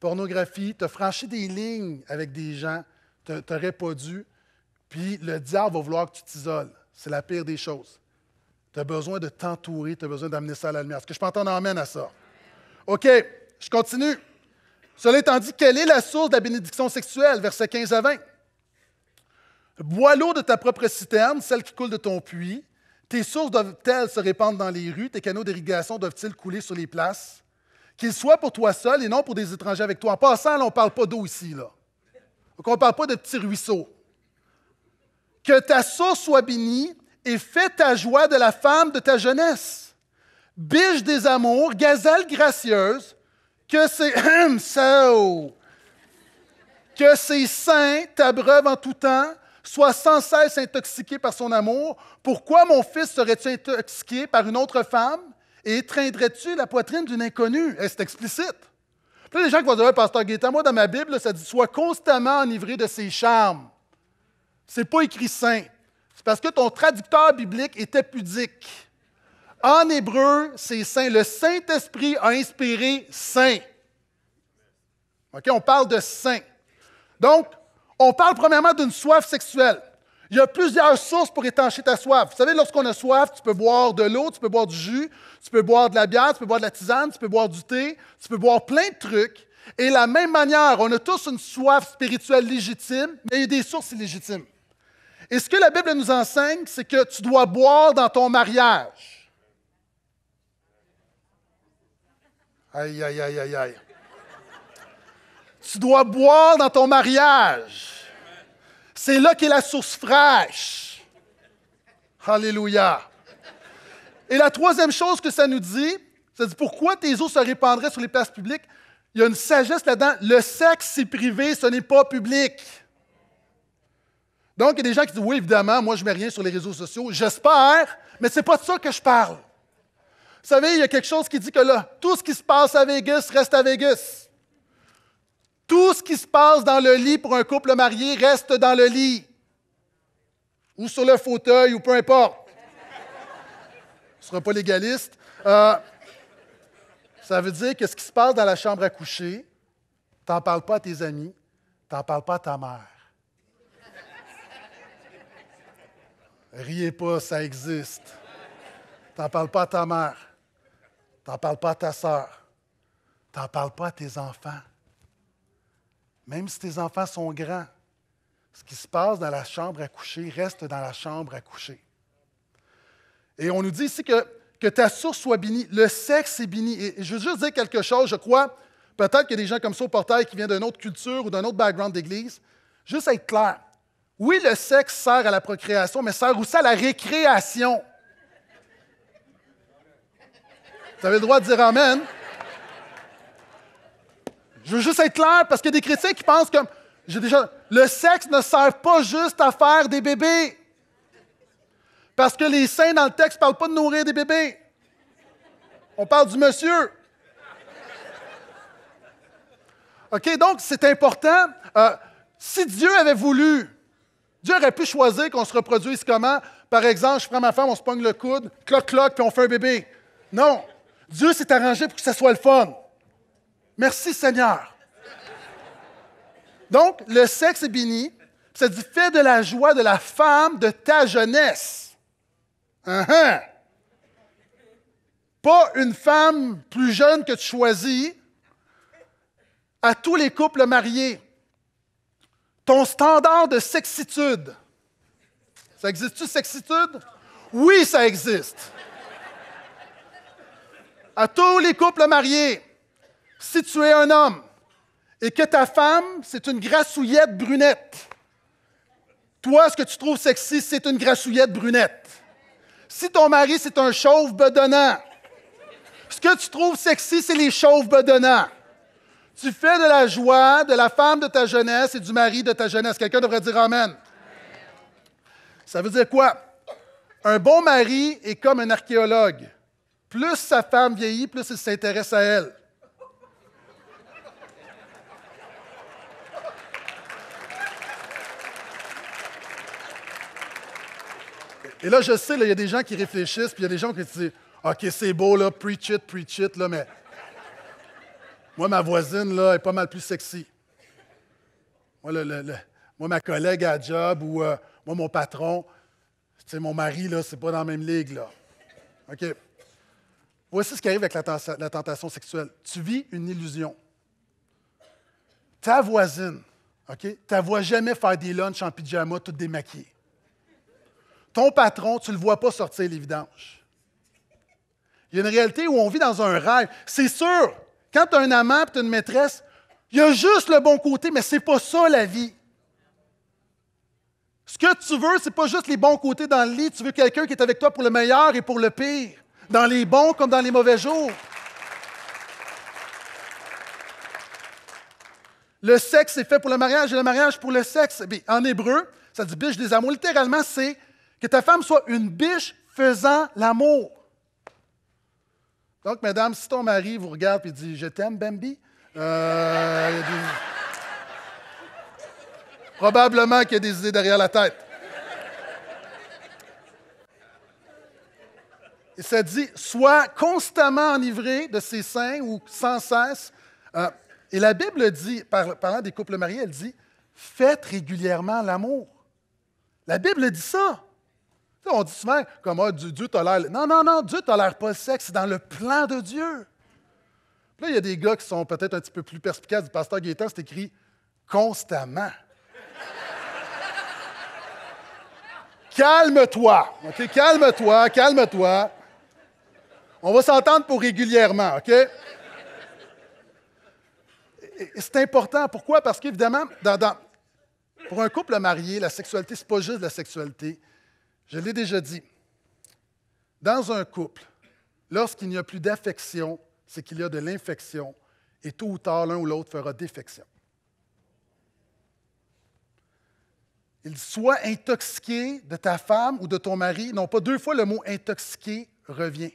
Pornographie, tu as franchi des lignes avec des gens, tu n'aurais pas dû, puis le diable va vouloir que tu t'isoles. C'est la pire des choses. Tu as besoin de t'entourer, tu as besoin d'amener ça à la lumière. Est-ce que je peux entendre amène à ça? OK, je continue. Cela étant dit, quelle est la source de la bénédiction sexuelle? Verset 15 à 20. Bois l'eau de ta propre citerne, celle qui coule de ton puits. Tes sources doivent-elles se répandre dans les rues? Tes canaux d'irrigation doivent-ils couler sur les places? qu'il soit pour toi seul et non pour des étrangers avec toi. En passant, on ne parle pas d'eau ici. Là. on ne parle pas de petits ruisseaux. Que ta source soit bénie et fais ta joie de la femme de ta jeunesse. Biche des amours, gazelle gracieuse, que c'est ta ses saints en tout temps, soient sans cesse intoxiqués par son amour. Pourquoi mon fils serait tu intoxiqué par une autre femme et étreindrais-tu la poitrine d'une inconnue? C'est explicite. Puis les gens qui vont dire, Pasteur Gaétan, moi, dans ma Bible, ça dit Sois constamment enivré de ses charmes. C'est pas écrit saint. C'est parce que ton traducteur biblique était pudique. En hébreu, c'est saint. Le Saint-Esprit a inspiré saint. OK, on parle de saint. Donc, on parle premièrement d'une soif sexuelle. Il y a plusieurs sources pour étancher ta soif. Vous savez, lorsqu'on a soif, tu peux boire de l'eau, tu peux boire du jus, tu peux boire de la bière, tu peux boire de la tisane, tu peux boire du thé, tu peux boire plein de trucs. Et de la même manière, on a tous une soif spirituelle légitime, mais il y a des sources illégitimes. Et ce que la Bible nous enseigne, c'est que tu dois boire dans ton mariage. Aïe, aïe, aïe, aïe, Tu dois boire dans ton mariage. C'est là qu'est la source fraîche. Alléluia. Et la troisième chose que ça nous dit, ça dit pourquoi tes eaux se répandraient sur les places publiques. Il y a une sagesse là-dedans. Le sexe, c'est privé, ce n'est pas public. Donc, il y a des gens qui disent, oui, évidemment, moi, je ne mets rien sur les réseaux sociaux. J'espère, mais ce n'est pas de ça que je parle. Vous savez, il y a quelque chose qui dit que là, tout ce qui se passe à Vegas reste à Vegas. Tout ce qui se passe dans le lit pour un couple marié reste dans le lit. Ou sur le fauteuil, ou peu importe. Ce ne sera pas légaliste. Euh, ça veut dire que ce qui se passe dans la chambre à coucher, t'en parles pas à tes amis, t'en parles pas à ta mère. Riez pas, ça existe. T'en parles pas à ta mère. T'en parles pas à ta sœur. T'en parles pas à tes enfants. Même si tes enfants sont grands, ce qui se passe dans la chambre à coucher reste dans la chambre à coucher. Et on nous dit ici que, ta source soit bénie, le sexe est béni. Et je veux juste dire quelque chose, je crois, peut-être a des gens comme ça au portail qui viennent d'une autre culture ou d'un autre background d'église, juste être clair. Oui, le sexe sert à la procréation, mais sert aussi à la récréation. Vous avez le droit de dire Amen. Je veux juste être clair parce qu'il y a des chrétiens qui pensent que j'ai déjà le sexe ne sert pas juste à faire des bébés. Parce que les saints dans le texte ne parlent pas de nourrir des bébés. On parle du monsieur. OK, donc c'est important. Euh, si Dieu avait voulu, Dieu aurait pu choisir qu'on se reproduise comment? Par exemple, je prends ma femme, on se pogne le coude, cloc-cloc, puis on fait un bébé. Non. Dieu s'est arrangé pour que ça soit le fun. Merci Seigneur. Donc, le sexe est béni. Ça dit, fais de la joie de la femme de ta jeunesse. Uh-huh. Pas une femme plus jeune que tu choisis. À tous les couples mariés, ton standard de sexitude, ça existe-tu, sexitude? Oui, ça existe à tous les couples mariés, si tu es un homme et que ta femme, c'est une grassouillette brunette, toi, ce que tu trouves sexy, c'est une grassouillette brunette. Si ton mari, c'est un chauve bedonnant, ce que tu trouves sexy, c'est les chauves bedonnants. Tu fais de la joie de la femme de ta jeunesse et du mari de ta jeunesse. Quelqu'un devrait dire Amen. Ça veut dire quoi? Un bon mari est comme un archéologue. Plus sa femme vieillit, plus il s'intéresse à elle. Et là, je sais, il y a des gens qui réfléchissent, puis il y a des gens qui disent OK, c'est beau, là, preach it, preach it, là, mais moi, ma voisine, là, est pas mal plus sexy. Moi, ma collègue à job ou euh, moi, mon patron, mon mari, là, c'est pas dans la même ligue, là. OK. Voici ce qui arrive avec la, tentation sexuelle. Tu vis une illusion. Ta voisine, OK, tu ne vois jamais faire des lunchs en pyjama tout démaquillé. Ton patron, tu ne le vois pas sortir les vidanges. Il y a une réalité où on vit dans un rêve. C'est sûr, quand tu as un amant et une maîtresse, il y a juste le bon côté, mais c'est pas ça la vie. Ce que tu veux, c'est pas juste les bons côtés dans le lit, tu veux quelqu'un qui est avec toi pour le meilleur et pour le pire dans les bons comme dans les mauvais jours. Le sexe est fait pour le mariage et le mariage pour le sexe. en hébreu, ça dit biche des amours. Littéralement, c'est que ta femme soit une biche faisant l'amour. Donc, mesdames, si ton mari vous regarde et dit Je t'aime, Bambi, euh, probablement qu'il y a des idées derrière la tête. ça dit Sois constamment enivré de ses seins ou sans cesse. Euh, et la Bible dit, parlant des couples mariés, elle dit Faites régulièrement l'amour. La Bible dit ça. On dit souvent comme ah, Dieu tolère. Non, non, non, Dieu ne tolère pas le sexe, c'est dans le plan de Dieu. là, il y a des gars qui sont peut-être un petit peu plus perspicaces du pasteur Gaétan, c'est écrit constamment. calme-toi, Calme-toi, calme-toi. On va s'entendre pour régulièrement, OK? C'est important. Pourquoi? Parce qu'évidemment, pour un couple marié, la sexualité, ce n'est pas juste la sexualité. Je l'ai déjà dit. Dans un couple, lorsqu'il n'y a plus d'affection, c'est qu'il y a de l'infection. Et tôt ou tard, l'un ou l'autre fera défection. Il soit intoxiqué de ta femme ou de ton mari. Non, pas deux fois le mot intoxiqué revient.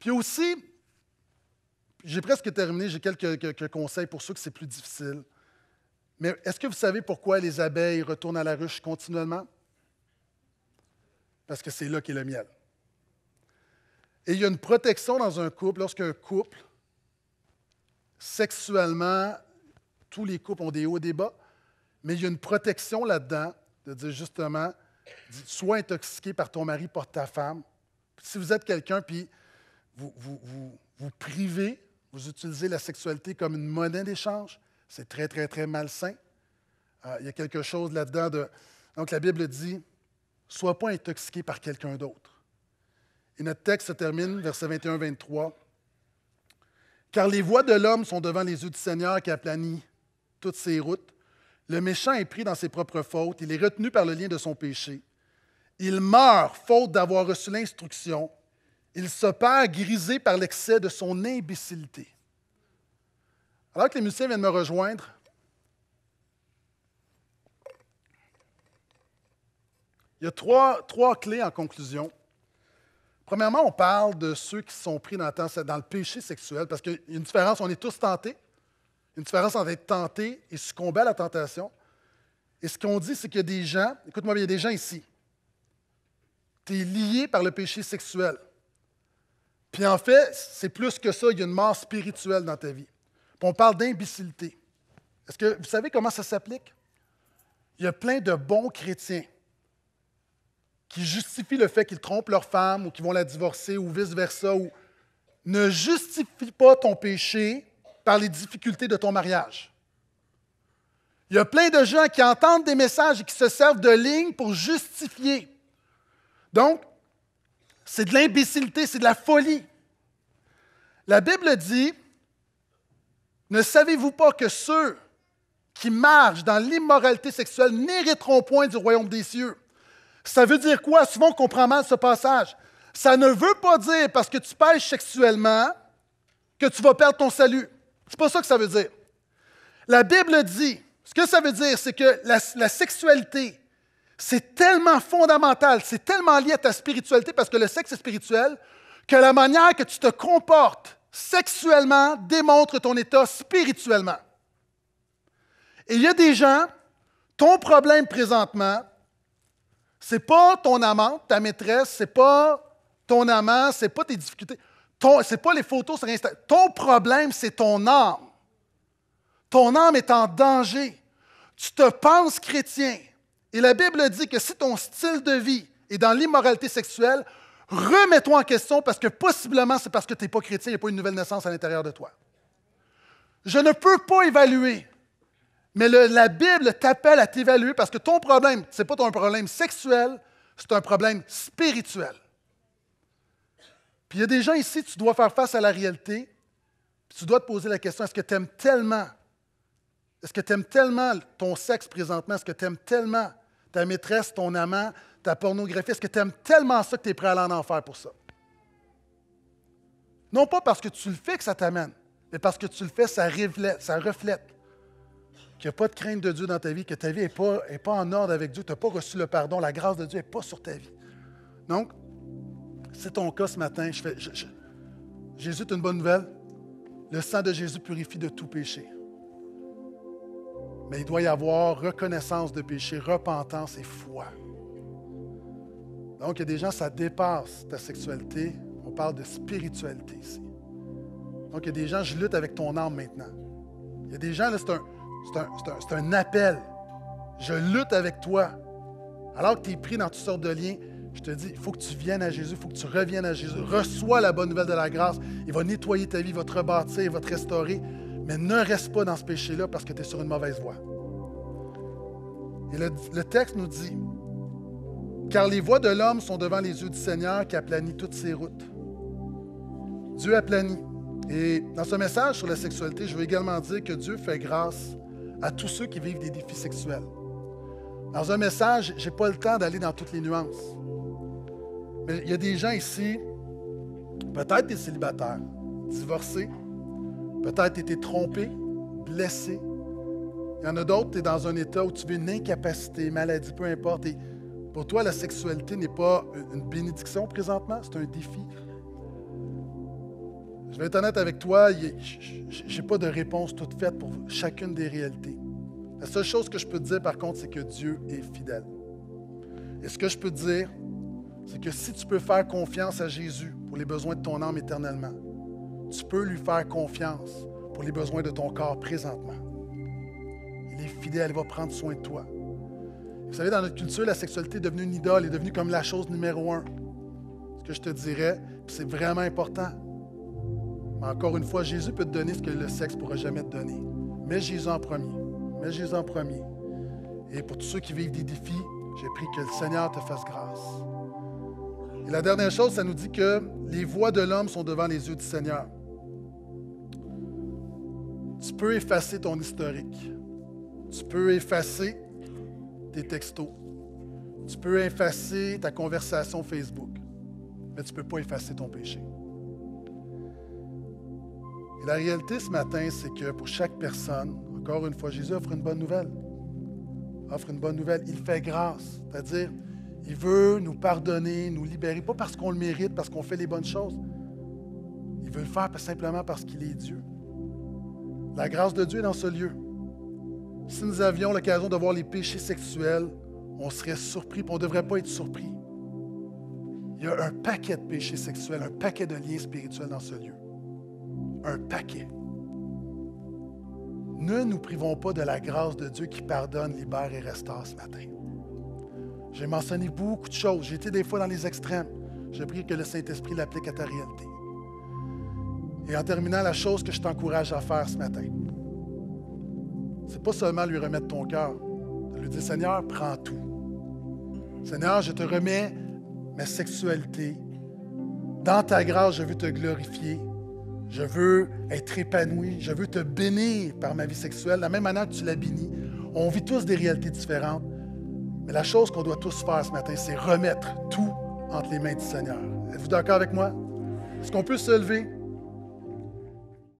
Puis aussi, j'ai presque terminé, j'ai quelques, conseils pour ceux que c'est plus difficile. Mais est-ce que vous savez pourquoi les abeilles retournent à la ruche continuellement? Parce que c'est là qu'est le miel. Et il y a une protection dans un couple lorsqu'un couple, sexuellement, tous les couples ont des hauts et des bas, mais il y a une protection là-dedans de dire justement, sois intoxiqué par ton mari, par ta femme. Si vous êtes quelqu'un, puis vous, privez, vous utilisez la sexualité comme une monnaie d'échange. C'est très, très, très malsain. Euh, il y a quelque chose là-dedans de... Donc la Bible dit, sois pas intoxiqué par quelqu'un d'autre. Et notre texte se termine, verset 21-23. Car les voies de l'homme sont devant les yeux du Seigneur qui a plani toutes ses routes. Le méchant est pris dans ses propres fautes, il est retenu par le lien de son péché. Il meurt faute d'avoir reçu l'instruction il se perd grisé par l'excès de son imbécilité. Alors que les musiciens viennent me rejoindre, il y a trois, clés en conclusion. Premièrement, on parle de ceux qui sont pris dans le, péché sexuel, parce qu'il y a une différence, on est tous tentés. Une différence entre être tenté et succomber à la tentation. Et ce qu'on dit, c'est qu'il y a des gens, écoute-moi bien, il y a des gens ici. Tu es lié par le péché sexuel. Puis en fait, c'est plus que ça, il y a une mort spirituelle dans ta vie. on parle d'imbécilité. Est-ce que vous savez comment ça s'applique? Il y a plein de bons chrétiens qui justifient le fait qu'ils trompent leur femme ou qu'ils vont la divorcer ou vice-versa. Ou... Ne justifie pas ton péché par les difficultés de ton mariage. Il y a plein de gens qui entendent des messages et qui se servent de lignes pour justifier. Donc, c'est de l'imbécilité, c'est de la folie. La Bible dit, ne savez-vous pas que ceux qui marchent dans l'immoralité sexuelle n'hériteront point du royaume des cieux? Ça veut dire quoi? Souvent, on comprend mal ce passage. Ça ne veut pas dire parce que tu pêches sexuellement que tu vas perdre ton salut. C'est pas ça que ça veut dire. La Bible dit, ce que ça veut dire, c'est que la, la sexualité c'est tellement fondamental, c'est tellement lié à ta spiritualité parce que le sexe est spirituel que la manière que tu te comportes sexuellement démontre ton état spirituellement. Et il y a des gens, ton problème présentement, c'est pas ton amant, ta maîtresse, c'est pas ton amant, c'est pas tes difficultés, c'est pas les photos sur Instagram. Ton problème, c'est ton âme. Ton âme est en danger. Tu te penses chrétien, et la Bible dit que si ton style de vie est dans l'immoralité sexuelle, remets-toi en question parce que possiblement c'est parce que tu n'es pas chrétien, il n'y a pas une nouvelle naissance à l'intérieur de toi. Je ne peux pas évaluer, mais la Bible t'appelle à t'évaluer parce que ton problème, ce n'est pas ton problème sexuel, c'est un problème spirituel. Puis il y a des gens ici, tu dois faire face à la réalité, tu dois te poser la question, est-ce que tu aimes tellement, est-ce que tu aimes tellement ton sexe présentement, est-ce que tu aimes tellement ta maîtresse, ton amant, ta pornographie? Est-ce que tu aimes tellement ça que tu es prêt à aller en enfer pour ça? Non pas parce que tu le fais que ça t'amène, mais parce que tu le fais, ça reflète, ça reflète qu'il n'y a pas de crainte de Dieu dans ta vie, que ta vie n'est pas, est pas en ordre avec Dieu, tu n'as pas reçu le pardon, la grâce de Dieu n'est pas sur ta vie. Donc, c'est ton cas ce matin. Je fais, Jésus est une bonne nouvelle. Le sang de Jésus purifie de tout péché. Mais il doit y avoir reconnaissance de péché, repentance et foi. Donc, il y a des gens, ça dépasse ta sexualité. On parle de spiritualité ici. Donc, il y a des gens, je lutte avec ton âme maintenant. Il y a des gens, là, c'est un, un, un appel. Je lutte avec toi. Alors que tu es pris dans toutes sortes de liens, je te dis, il faut que tu viennes à Jésus, il faut que tu reviennes à Jésus. Reçois la bonne nouvelle de la grâce. Il va nettoyer ta vie, il va te rebâtir, il va te restaurer. Mais ne reste pas dans ce péché-là parce que tu es sur une mauvaise voie. Et le, texte nous dit, car les voies de l'homme sont devant les yeux du Seigneur qui aplanit toutes ses routes. Dieu aplanit. Et dans ce message sur la sexualité, je veux également dire que Dieu fait grâce à tous ceux qui vivent des défis sexuels. Dans un message, je n'ai pas le temps d'aller dans toutes les nuances. Mais il y a des gens ici, peut-être des célibataires, divorcés, Peut-être que tu été trompé, blessé. Il y en a d'autres, tu es dans un état où tu vis une incapacité, maladie, peu importe. pour toi, la sexualité n'est pas une bénédiction présentement, c'est un défi. Je vais être honnête avec toi, je n'ai pas de réponse toute faite pour chacune des réalités. La seule chose que je peux te dire, par contre, c'est que Dieu est fidèle. Et ce que je peux te dire, c'est que si tu peux faire confiance à Jésus pour les besoins de ton âme éternellement, tu peux lui faire confiance pour les besoins de ton corps présentement. Il est fidèle, il va prendre soin de toi. Vous savez, dans notre culture, la sexualité est devenue une idole, est devenue comme la chose numéro un. Ce que je te dirais, c'est vraiment important. Mais encore une fois, Jésus peut te donner ce que le sexe ne pourra jamais te donner. Mets Jésus en premier. Mets Jésus en premier. Et pour tous ceux qui vivent des défis, j'ai pris que le Seigneur te fasse grâce. Et la dernière chose, ça nous dit que les voies de l'homme sont devant les yeux du Seigneur. Tu peux effacer ton historique. Tu peux effacer tes textos. Tu peux effacer ta conversation Facebook. Mais tu ne peux pas effacer ton péché. Et la réalité ce matin, c'est que pour chaque personne, encore une fois, Jésus offre une bonne nouvelle. Offre une bonne nouvelle. Il fait grâce. C'est-à-dire, il veut nous pardonner, nous libérer, pas parce qu'on le mérite, parce qu'on fait les bonnes choses. Il veut le faire simplement parce qu'il est Dieu. La grâce de Dieu est dans ce lieu. Si nous avions l'occasion de voir les péchés sexuels, on serait surpris, on ne devrait pas être surpris. Il y a un paquet de péchés sexuels, un paquet de liens spirituels dans ce lieu. Un paquet. Ne nous privons pas de la grâce de Dieu qui pardonne, libère et restaure ce matin. J'ai mentionné beaucoup de choses. J'ai été des fois dans les extrêmes. Je prie que le Saint-Esprit l'applique à ta réalité. Et en terminant, la chose que je t'encourage à faire ce matin, c'est pas seulement lui remettre ton cœur, de lui dire Seigneur, prends tout. Seigneur, je te remets ma sexualité. Dans ta grâce, je veux te glorifier. Je veux être épanoui. Je veux te bénir par ma vie sexuelle, de la même manière que tu l'as béni. On vit tous des réalités différentes. Mais la chose qu'on doit tous faire ce matin, c'est remettre tout entre les mains du Seigneur. Êtes-vous d'accord avec moi? Est-ce qu'on peut se lever?